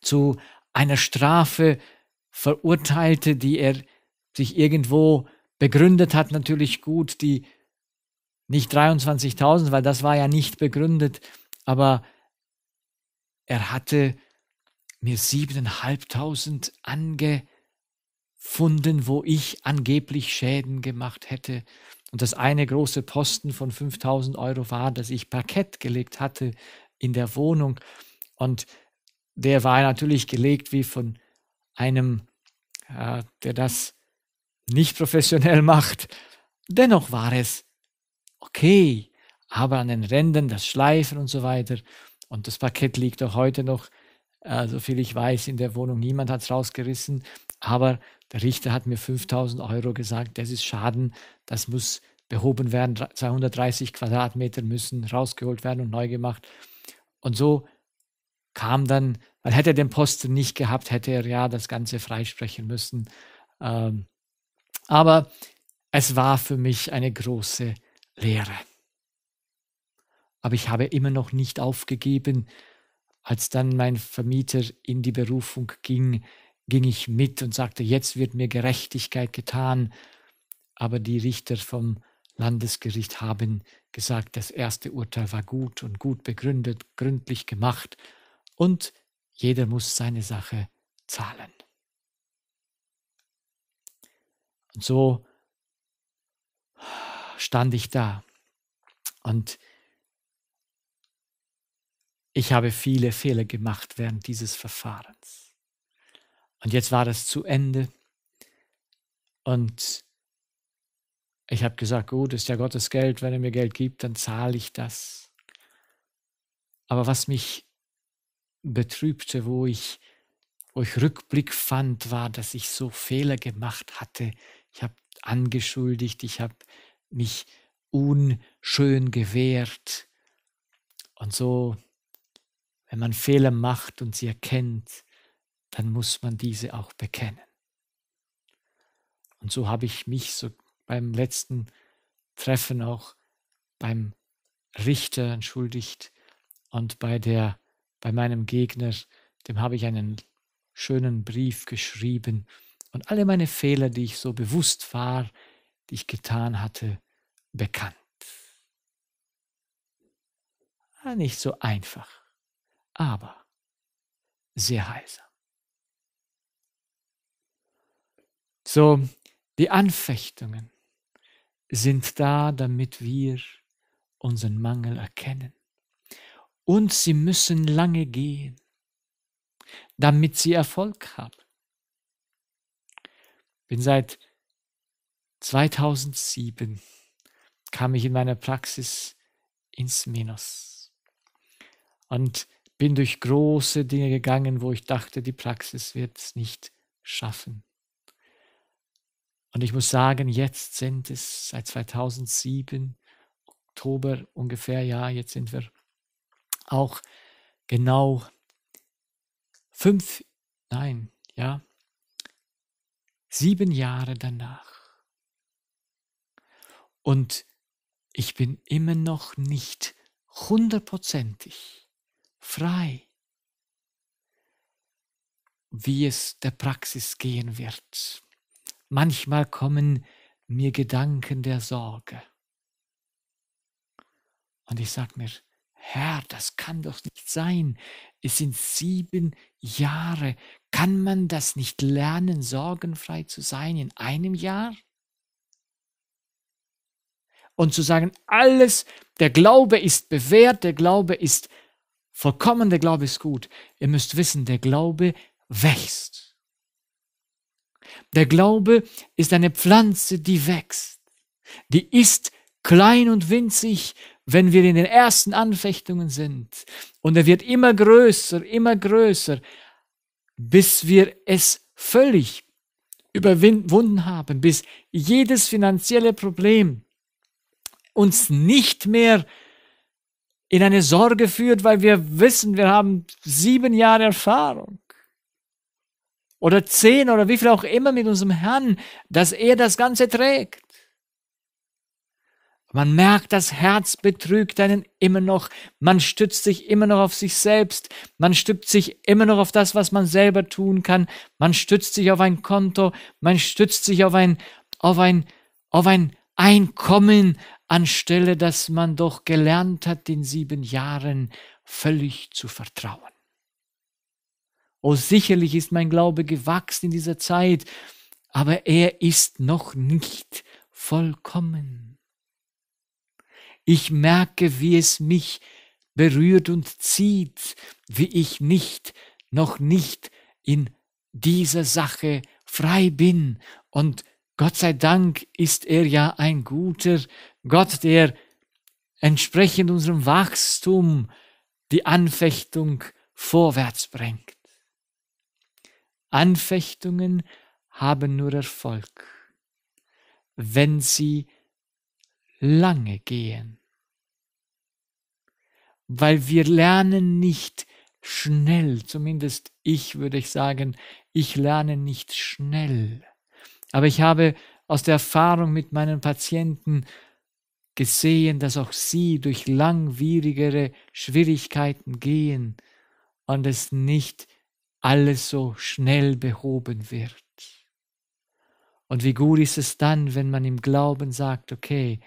zu einer Strafe verurteilte, die er sich irgendwo begründet hat, natürlich gut, die nicht 23.000, weil das war ja nicht begründet, aber er hatte mir 7.500 angefunden, wo ich angeblich Schäden gemacht hätte. Und das eine große Posten von 5.000 Euro war, dass ich Parkett gelegt hatte in der Wohnung. Und der war natürlich gelegt wie von einem, äh, der das nicht professionell macht. Dennoch war es okay, aber an den Rändern das Schleifen und so weiter. Und das Paket liegt auch heute noch, äh, soviel ich weiß, in der Wohnung. Niemand hat es rausgerissen. Aber der Richter hat mir 5000 Euro gesagt, das ist Schaden, das muss behoben werden. 230 Quadratmeter müssen rausgeholt werden und neu gemacht. Und so kam dann, weil hätte er den Posten nicht gehabt, hätte er ja das Ganze freisprechen müssen. Ähm, aber es war für mich eine große Lehre. Aber ich habe immer noch nicht aufgegeben. Als dann mein Vermieter in die Berufung ging, ging ich mit und sagte, jetzt wird mir Gerechtigkeit getan. Aber die Richter vom Landesgericht haben gesagt, das erste Urteil war gut und gut begründet, gründlich gemacht und jeder muss seine Sache zahlen. Und so stand ich da. Und ich habe viele Fehler gemacht während dieses Verfahrens. Und jetzt war das zu Ende. Und ich habe gesagt, gut, ist ja Gottes Geld, wenn er mir Geld gibt, dann zahle ich das. Aber was mich betrübte, wo ich, wo ich Rückblick fand, war, dass ich so Fehler gemacht hatte. Ich habe angeschuldigt, ich habe mich unschön gewährt. Und so, wenn man Fehler macht und sie erkennt, dann muss man diese auch bekennen. Und so habe ich mich so beim letzten Treffen auch beim Richter entschuldigt und bei der bei meinem Gegner, dem habe ich einen schönen Brief geschrieben und alle meine Fehler, die ich so bewusst war, die ich getan hatte, bekannt. Ah, nicht so einfach, aber sehr heilsam. So, die Anfechtungen sind da, damit wir unseren Mangel erkennen. Und sie müssen lange gehen, damit sie Erfolg haben. Ich Bin seit 2007 kam ich in meiner Praxis ins Minus und bin durch große Dinge gegangen, wo ich dachte, die Praxis wird es nicht schaffen. Und ich muss sagen, jetzt sind es seit 2007, Oktober ungefähr, ja, jetzt sind wir auch genau fünf, nein, ja, sieben Jahre danach. Und ich bin immer noch nicht hundertprozentig frei, wie es der Praxis gehen wird. Manchmal kommen mir Gedanken der Sorge. Und ich sage mir, Herr, das kann doch nicht sein. Es sind sieben Jahre. Kann man das nicht lernen, sorgenfrei zu sein in einem Jahr? und zu sagen, alles, der Glaube ist bewährt, der Glaube ist vollkommen, der Glaube ist gut. Ihr müsst wissen, der Glaube wächst. Der Glaube ist eine Pflanze, die wächst. Die ist klein und winzig, wenn wir in den ersten Anfechtungen sind. Und er wird immer größer, immer größer, bis wir es völlig überwunden haben, bis jedes finanzielle Problem, uns nicht mehr in eine Sorge führt, weil wir wissen, wir haben sieben Jahre Erfahrung oder zehn oder wie viel auch immer mit unserem Herrn, dass er das Ganze trägt. Man merkt, das Herz betrügt einen immer noch. Man stützt sich immer noch auf sich selbst. Man stützt sich immer noch auf das, was man selber tun kann. Man stützt sich auf ein Konto. Man stützt sich auf ein, auf ein, auf ein Einkommen, anstelle dass man doch gelernt hat, in sieben Jahren völlig zu vertrauen. Oh, sicherlich ist mein Glaube gewachsen in dieser Zeit, aber er ist noch nicht vollkommen. Ich merke, wie es mich berührt und zieht, wie ich nicht, noch nicht in dieser Sache frei bin. Und Gott sei Dank ist er ja ein guter, Gott, der entsprechend unserem Wachstum die Anfechtung vorwärts bringt. Anfechtungen haben nur Erfolg, wenn sie lange gehen, weil wir lernen nicht schnell, zumindest ich würde ich sagen, ich lerne nicht schnell. Aber ich habe aus der Erfahrung mit meinen Patienten gesehen, dass auch sie durch langwierigere Schwierigkeiten gehen und es nicht alles so schnell behoben wird. Und wie gut ist es dann, wenn man im Glauben sagt, okay,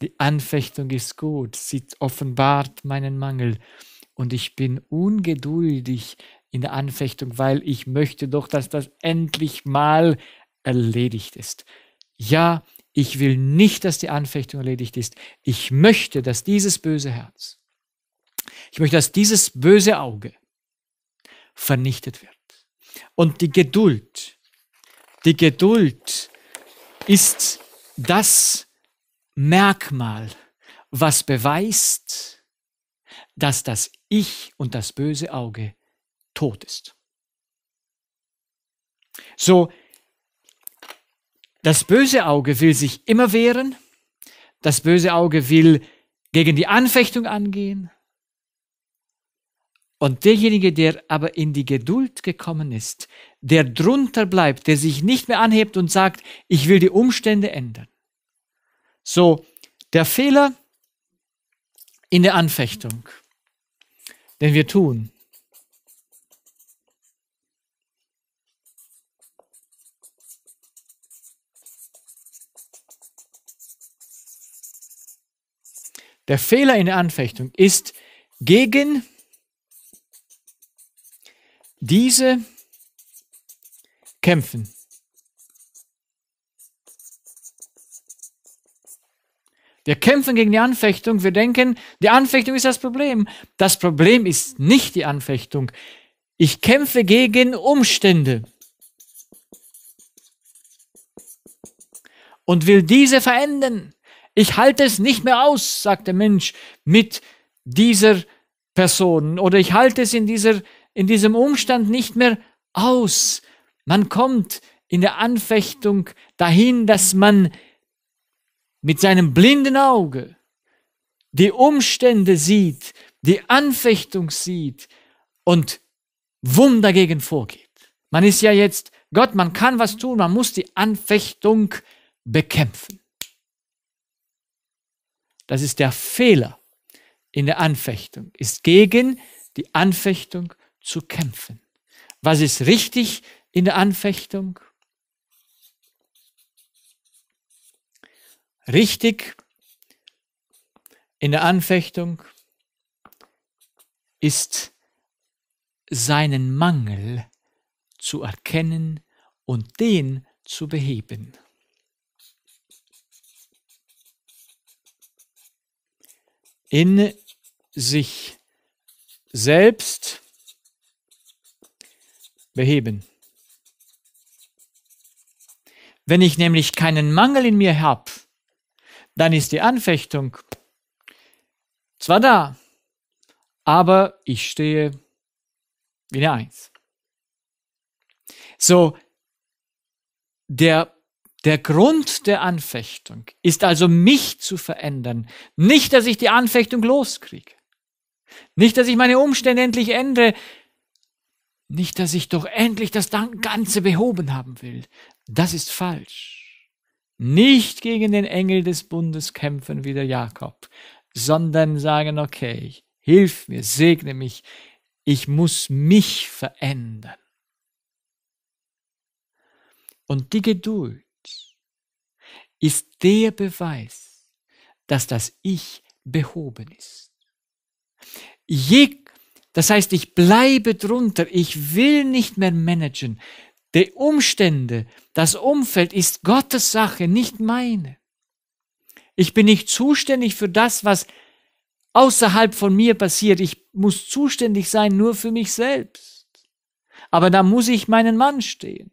die Anfechtung ist gut, sie offenbart meinen Mangel und ich bin ungeduldig in der Anfechtung, weil ich möchte doch, dass das endlich mal erledigt ist. Ja, ich will nicht, dass die Anfechtung erledigt ist. Ich möchte, dass dieses böse Herz, ich möchte, dass dieses böse Auge vernichtet wird. Und die Geduld, die Geduld ist das Merkmal, was beweist, dass das Ich und das böse Auge tot ist. So das böse Auge will sich immer wehren. Das böse Auge will gegen die Anfechtung angehen. Und derjenige, der aber in die Geduld gekommen ist, der drunter bleibt, der sich nicht mehr anhebt und sagt, ich will die Umstände ändern. So, der Fehler in der Anfechtung, den wir tun, Der Fehler in der Anfechtung ist gegen diese kämpfen. Wir kämpfen gegen die Anfechtung. Wir denken, die Anfechtung ist das Problem. Das Problem ist nicht die Anfechtung. Ich kämpfe gegen Umstände und will diese verändern. Ich halte es nicht mehr aus, sagt der Mensch, mit dieser Person oder ich halte es in, dieser, in diesem Umstand nicht mehr aus. Man kommt in der Anfechtung dahin, dass man mit seinem blinden Auge die Umstände sieht, die Anfechtung sieht und wumm dagegen vorgeht. Man ist ja jetzt Gott, man kann was tun, man muss die Anfechtung bekämpfen das ist der Fehler in der Anfechtung, ist gegen die Anfechtung zu kämpfen. Was ist richtig in der Anfechtung? Richtig in der Anfechtung ist seinen Mangel zu erkennen und den zu beheben. in sich selbst beheben. Wenn ich nämlich keinen Mangel in mir habe, dann ist die Anfechtung zwar da, aber ich stehe wie eine Eins. So, der der Grund der Anfechtung ist also, mich zu verändern. Nicht, dass ich die Anfechtung loskriege. Nicht, dass ich meine Umstände endlich ändere. Nicht, dass ich doch endlich das Ganze behoben haben will. Das ist falsch. Nicht gegen den Engel des Bundes kämpfen wie der Jakob, sondern sagen, okay, hilf mir, segne mich, ich muss mich verändern. Und die Geduld, ist der Beweis, dass das Ich behoben ist. Je, das heißt, ich bleibe drunter, ich will nicht mehr managen. Die Umstände, das Umfeld ist Gottes Sache, nicht meine. Ich bin nicht zuständig für das, was außerhalb von mir passiert. Ich muss zuständig sein nur für mich selbst. Aber da muss ich meinen Mann stehen.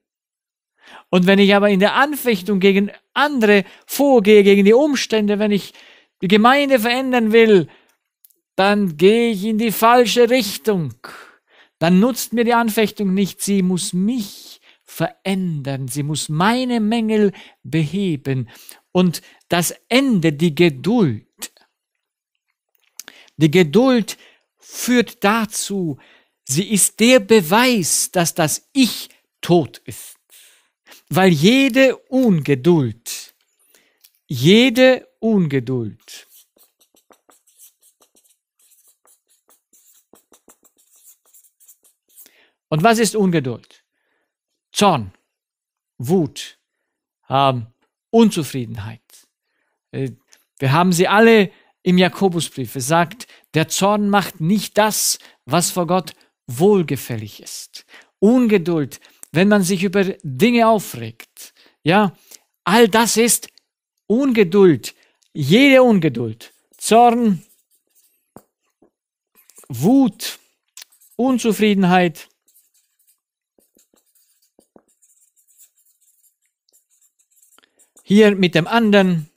Und wenn ich aber in der Anfechtung gegen andere vorgehe, gegen die Umstände, wenn ich die Gemeinde verändern will, dann gehe ich in die falsche Richtung. Dann nutzt mir die Anfechtung nicht. Sie muss mich verändern. Sie muss meine Mängel beheben. Und das Ende, die Geduld. Die Geduld führt dazu, sie ist der Beweis, dass das Ich tot ist weil jede Ungeduld, jede Ungeduld, Und was ist Ungeduld? Zorn, Wut, ähm, Unzufriedenheit. Äh, wir haben sie alle im Jakobusbrief. Es sagt, der Zorn macht nicht das, was vor Gott wohlgefällig ist. Ungeduld wenn man sich über Dinge aufregt. Ja, all das ist Ungeduld, jede Ungeduld, Zorn, Wut, Unzufriedenheit. Hier mit dem anderen,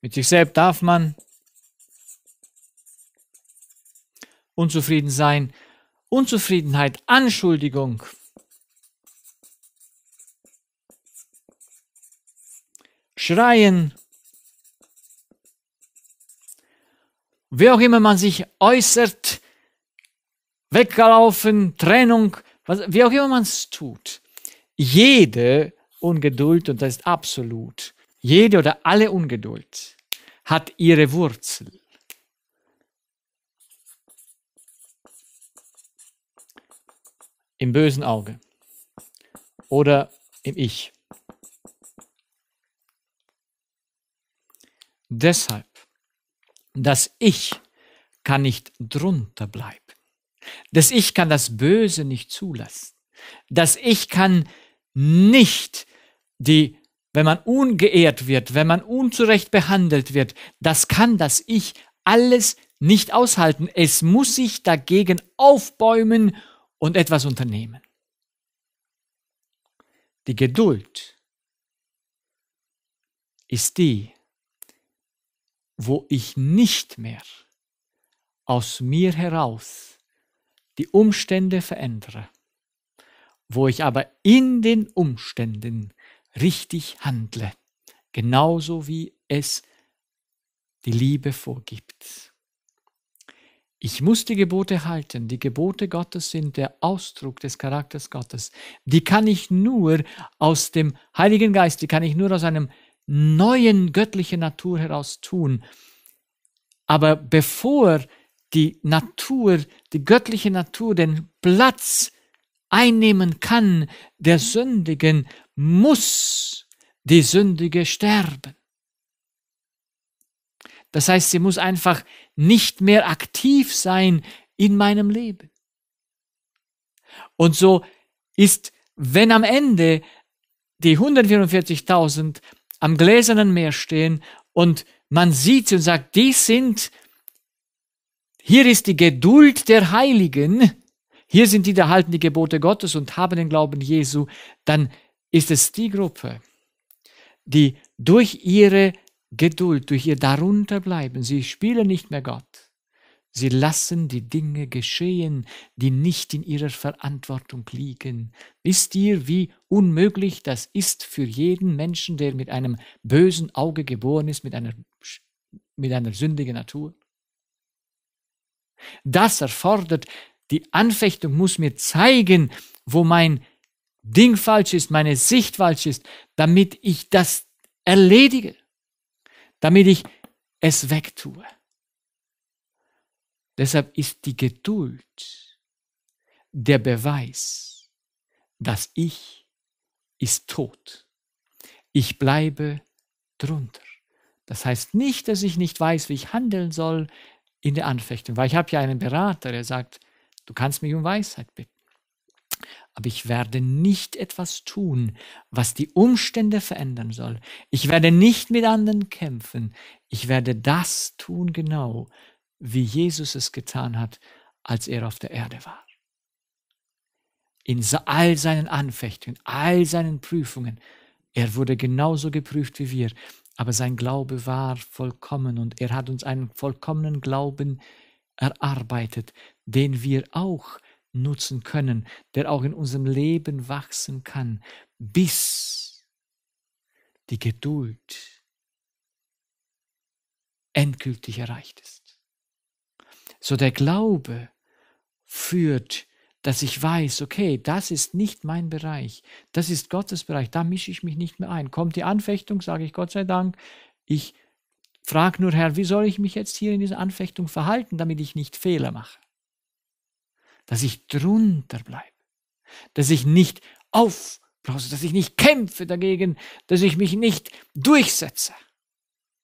mit sich selbst darf man unzufrieden sein. Unzufriedenheit, Anschuldigung. Schreien. Wie auch immer man sich äußert, weggelaufen, Trennung, was, wie auch immer man es tut. Jede Ungeduld, und das ist absolut, jede oder alle Ungeduld hat ihre Wurzel im bösen Auge oder im Ich. Deshalb, das Ich kann nicht drunter bleiben. Das Ich kann das Böse nicht zulassen. Das Ich kann nicht die, wenn man ungeehrt wird, wenn man unzurecht behandelt wird, das kann das Ich alles nicht aushalten. Es muss sich dagegen aufbäumen und etwas unternehmen. Die Geduld ist die, wo ich nicht mehr aus mir heraus die Umstände verändere, wo ich aber in den Umständen richtig handle, genauso wie es die Liebe vorgibt. Ich muss die Gebote halten. Die Gebote Gottes sind der Ausdruck des Charakters Gottes. Die kann ich nur aus dem Heiligen Geist, die kann ich nur aus einem neuen göttlichen Natur heraus tun. Aber bevor die Natur, die göttliche Natur den Platz einnehmen kann der Sündigen, muss die Sündige sterben. Das heißt, sie muss einfach nicht mehr aktiv sein in meinem Leben. Und so ist, wenn am Ende die 144.000 am gläsernen Meer stehen und man sieht sie und sagt, die sind, hier ist die Geduld der Heiligen, hier sind die, die erhalten die Gebote Gottes und haben den Glauben Jesu, dann ist es die Gruppe, die durch ihre Geduld, durch ihr Darunterbleiben. Sie spielen nicht mehr Gott. Sie lassen die Dinge geschehen, die nicht in ihrer Verantwortung liegen. Wisst ihr, wie unmöglich das ist für jeden Menschen, der mit einem bösen Auge geboren ist, mit einer, mit einer sündigen Natur? Das erfordert, die Anfechtung muss mir zeigen, wo mein Ding falsch ist, meine Sicht falsch ist, damit ich das erledige damit ich es wegtue. Deshalb ist die Geduld der Beweis, dass ich ist tot. Ich bleibe drunter. Das heißt nicht, dass ich nicht weiß, wie ich handeln soll in der Anfechtung, weil ich habe ja einen Berater, der sagt, du kannst mich um Weisheit bitten aber ich werde nicht etwas tun, was die Umstände verändern soll. Ich werde nicht mit anderen kämpfen. Ich werde das tun genau, wie Jesus es getan hat, als er auf der Erde war. In all seinen Anfechtungen, all seinen Prüfungen, er wurde genauso geprüft wie wir, aber sein Glaube war vollkommen und er hat uns einen vollkommenen Glauben erarbeitet, den wir auch nutzen können, der auch in unserem Leben wachsen kann, bis die Geduld endgültig erreicht ist. So der Glaube führt, dass ich weiß, okay, das ist nicht mein Bereich, das ist Gottes Bereich, da mische ich mich nicht mehr ein. Kommt die Anfechtung, sage ich Gott sei Dank, ich frage nur Herr, wie soll ich mich jetzt hier in dieser Anfechtung verhalten, damit ich nicht Fehler mache dass ich drunter bleibe, dass ich nicht aufbrause, dass ich nicht kämpfe dagegen, dass ich mich nicht durchsetze.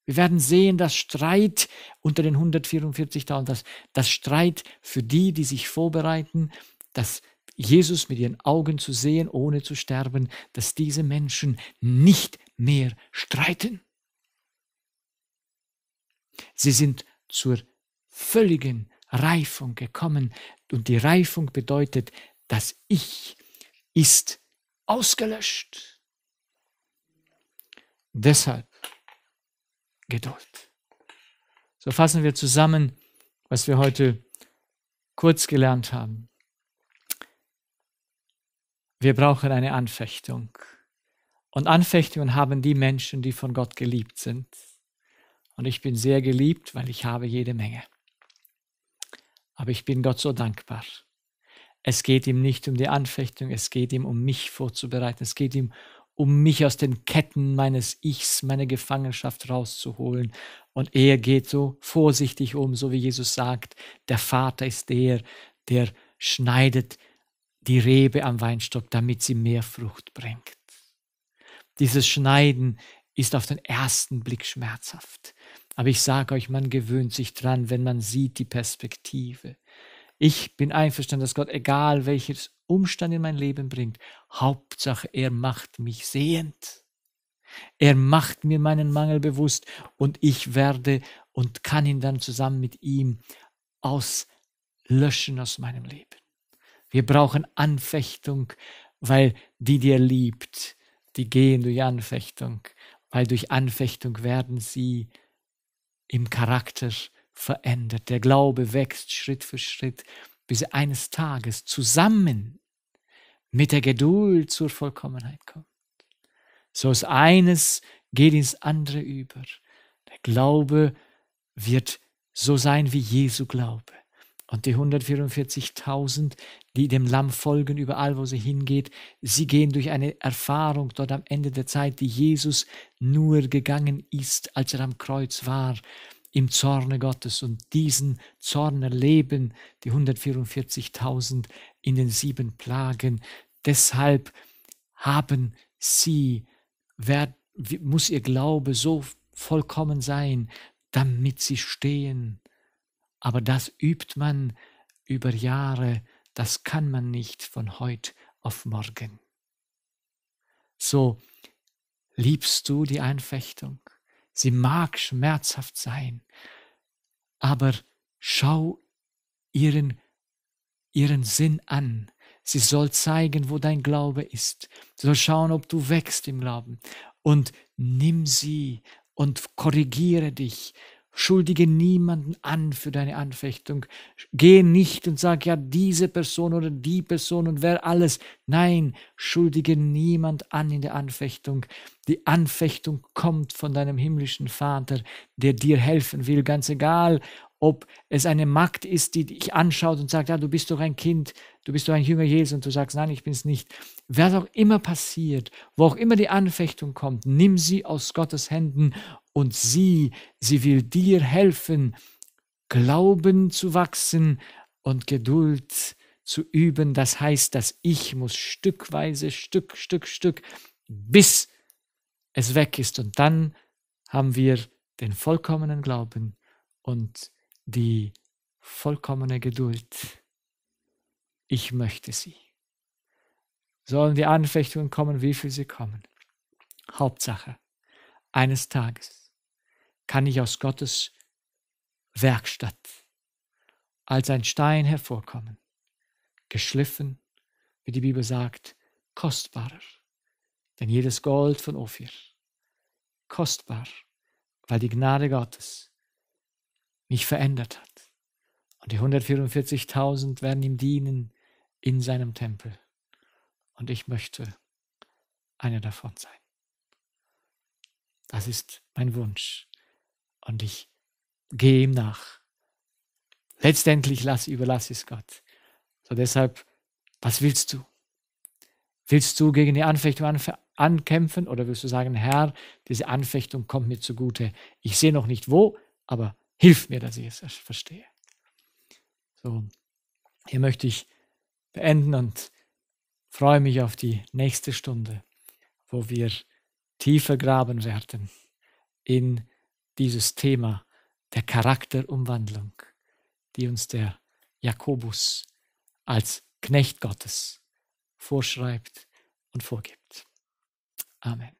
Wir werden sehen, dass Streit unter den 144.000, dass, dass Streit für die, die sich vorbereiten, dass Jesus mit ihren Augen zu sehen, ohne zu sterben, dass diese Menschen nicht mehr streiten. Sie sind zur völligen Reifung gekommen, und die Reifung bedeutet, das Ich ist ausgelöscht. Deshalb Geduld. So fassen wir zusammen, was wir heute kurz gelernt haben. Wir brauchen eine Anfechtung. Und Anfechtungen haben die Menschen, die von Gott geliebt sind. Und ich bin sehr geliebt, weil ich habe jede Menge. Aber ich bin Gott so dankbar. Es geht ihm nicht um die Anfechtung, es geht ihm um mich vorzubereiten, es geht ihm um mich aus den Ketten meines Ichs, meine Gefangenschaft rauszuholen. Und er geht so vorsichtig um, so wie Jesus sagt, der Vater ist der, der schneidet die Rebe am Weinstock, damit sie mehr Frucht bringt. Dieses Schneiden ist auf den ersten Blick schmerzhaft. Aber ich sage euch, man gewöhnt sich dran, wenn man sieht die Perspektive. Ich bin einverstanden, dass Gott, egal welches Umstand in mein Leben bringt, Hauptsache, er macht mich sehend. Er macht mir meinen Mangel bewusst und ich werde und kann ihn dann zusammen mit ihm auslöschen aus meinem Leben. Wir brauchen Anfechtung, weil die, die er liebt, die gehen durch Anfechtung, weil durch Anfechtung werden sie im Charakter verändert. Der Glaube wächst Schritt für Schritt, bis er eines Tages zusammen mit der Geduld zur Vollkommenheit kommt. So ist eines geht ins andere über. Der Glaube wird so sein wie Jesu Glaube. Und die 144.000, die dem Lamm folgen, überall, wo sie hingeht, sie gehen durch eine Erfahrung dort am Ende der Zeit, die Jesus nur gegangen ist, als er am Kreuz war, im Zorne Gottes. Und diesen Zorn erleben die 144.000 in den sieben Plagen. Deshalb haben sie, wer, muss ihr Glaube so vollkommen sein, damit sie stehen aber das übt man über Jahre, das kann man nicht von heute auf morgen. So liebst du die Einfechtung, Sie mag schmerzhaft sein, aber schau ihren, ihren Sinn an. Sie soll zeigen, wo dein Glaube ist. Sie soll schauen, ob du wächst im Glauben. Und nimm sie und korrigiere dich Schuldige niemanden an für deine Anfechtung. Geh nicht und sag, ja, diese Person oder die Person und wer alles. Nein, schuldige niemand an in der Anfechtung. Die Anfechtung kommt von deinem himmlischen Vater, der dir helfen will, ganz egal, ob es eine Magd ist, die dich anschaut und sagt, ja, du bist doch ein Kind, du bist doch ein Jünger Jesu und du sagst, nein, ich bin es nicht. Wer auch immer passiert, wo auch immer die Anfechtung kommt, nimm sie aus Gottes Händen und sie, sie will dir helfen, Glauben zu wachsen und Geduld zu üben. Das heißt, dass ich muss stückweise, Stück, Stück, Stück, bis es weg ist. Und dann haben wir den vollkommenen Glauben und die vollkommene Geduld. Ich möchte sie. Sollen die Anfechtungen kommen, wie viel sie kommen. Hauptsache, eines Tages kann ich aus Gottes Werkstatt als ein Stein hervorkommen, geschliffen, wie die Bibel sagt, kostbarer, denn jedes Gold von Ophir, kostbar, weil die Gnade Gottes mich verändert hat. Und die 144.000 werden ihm dienen in seinem Tempel. Und ich möchte einer davon sein. Das ist mein Wunsch. Und ich gehe ihm nach. Letztendlich lass, überlasse es Gott. So deshalb, was willst du? Willst du gegen die Anfechtung anf ankämpfen oder willst du sagen, Herr, diese Anfechtung kommt mir zugute? Ich sehe noch nicht wo, aber Hilf mir, dass ich es verstehe. So, hier möchte ich beenden und freue mich auf die nächste Stunde, wo wir tiefer graben werden in dieses Thema der Charakterumwandlung, die uns der Jakobus als Knecht Gottes vorschreibt und vorgibt. Amen.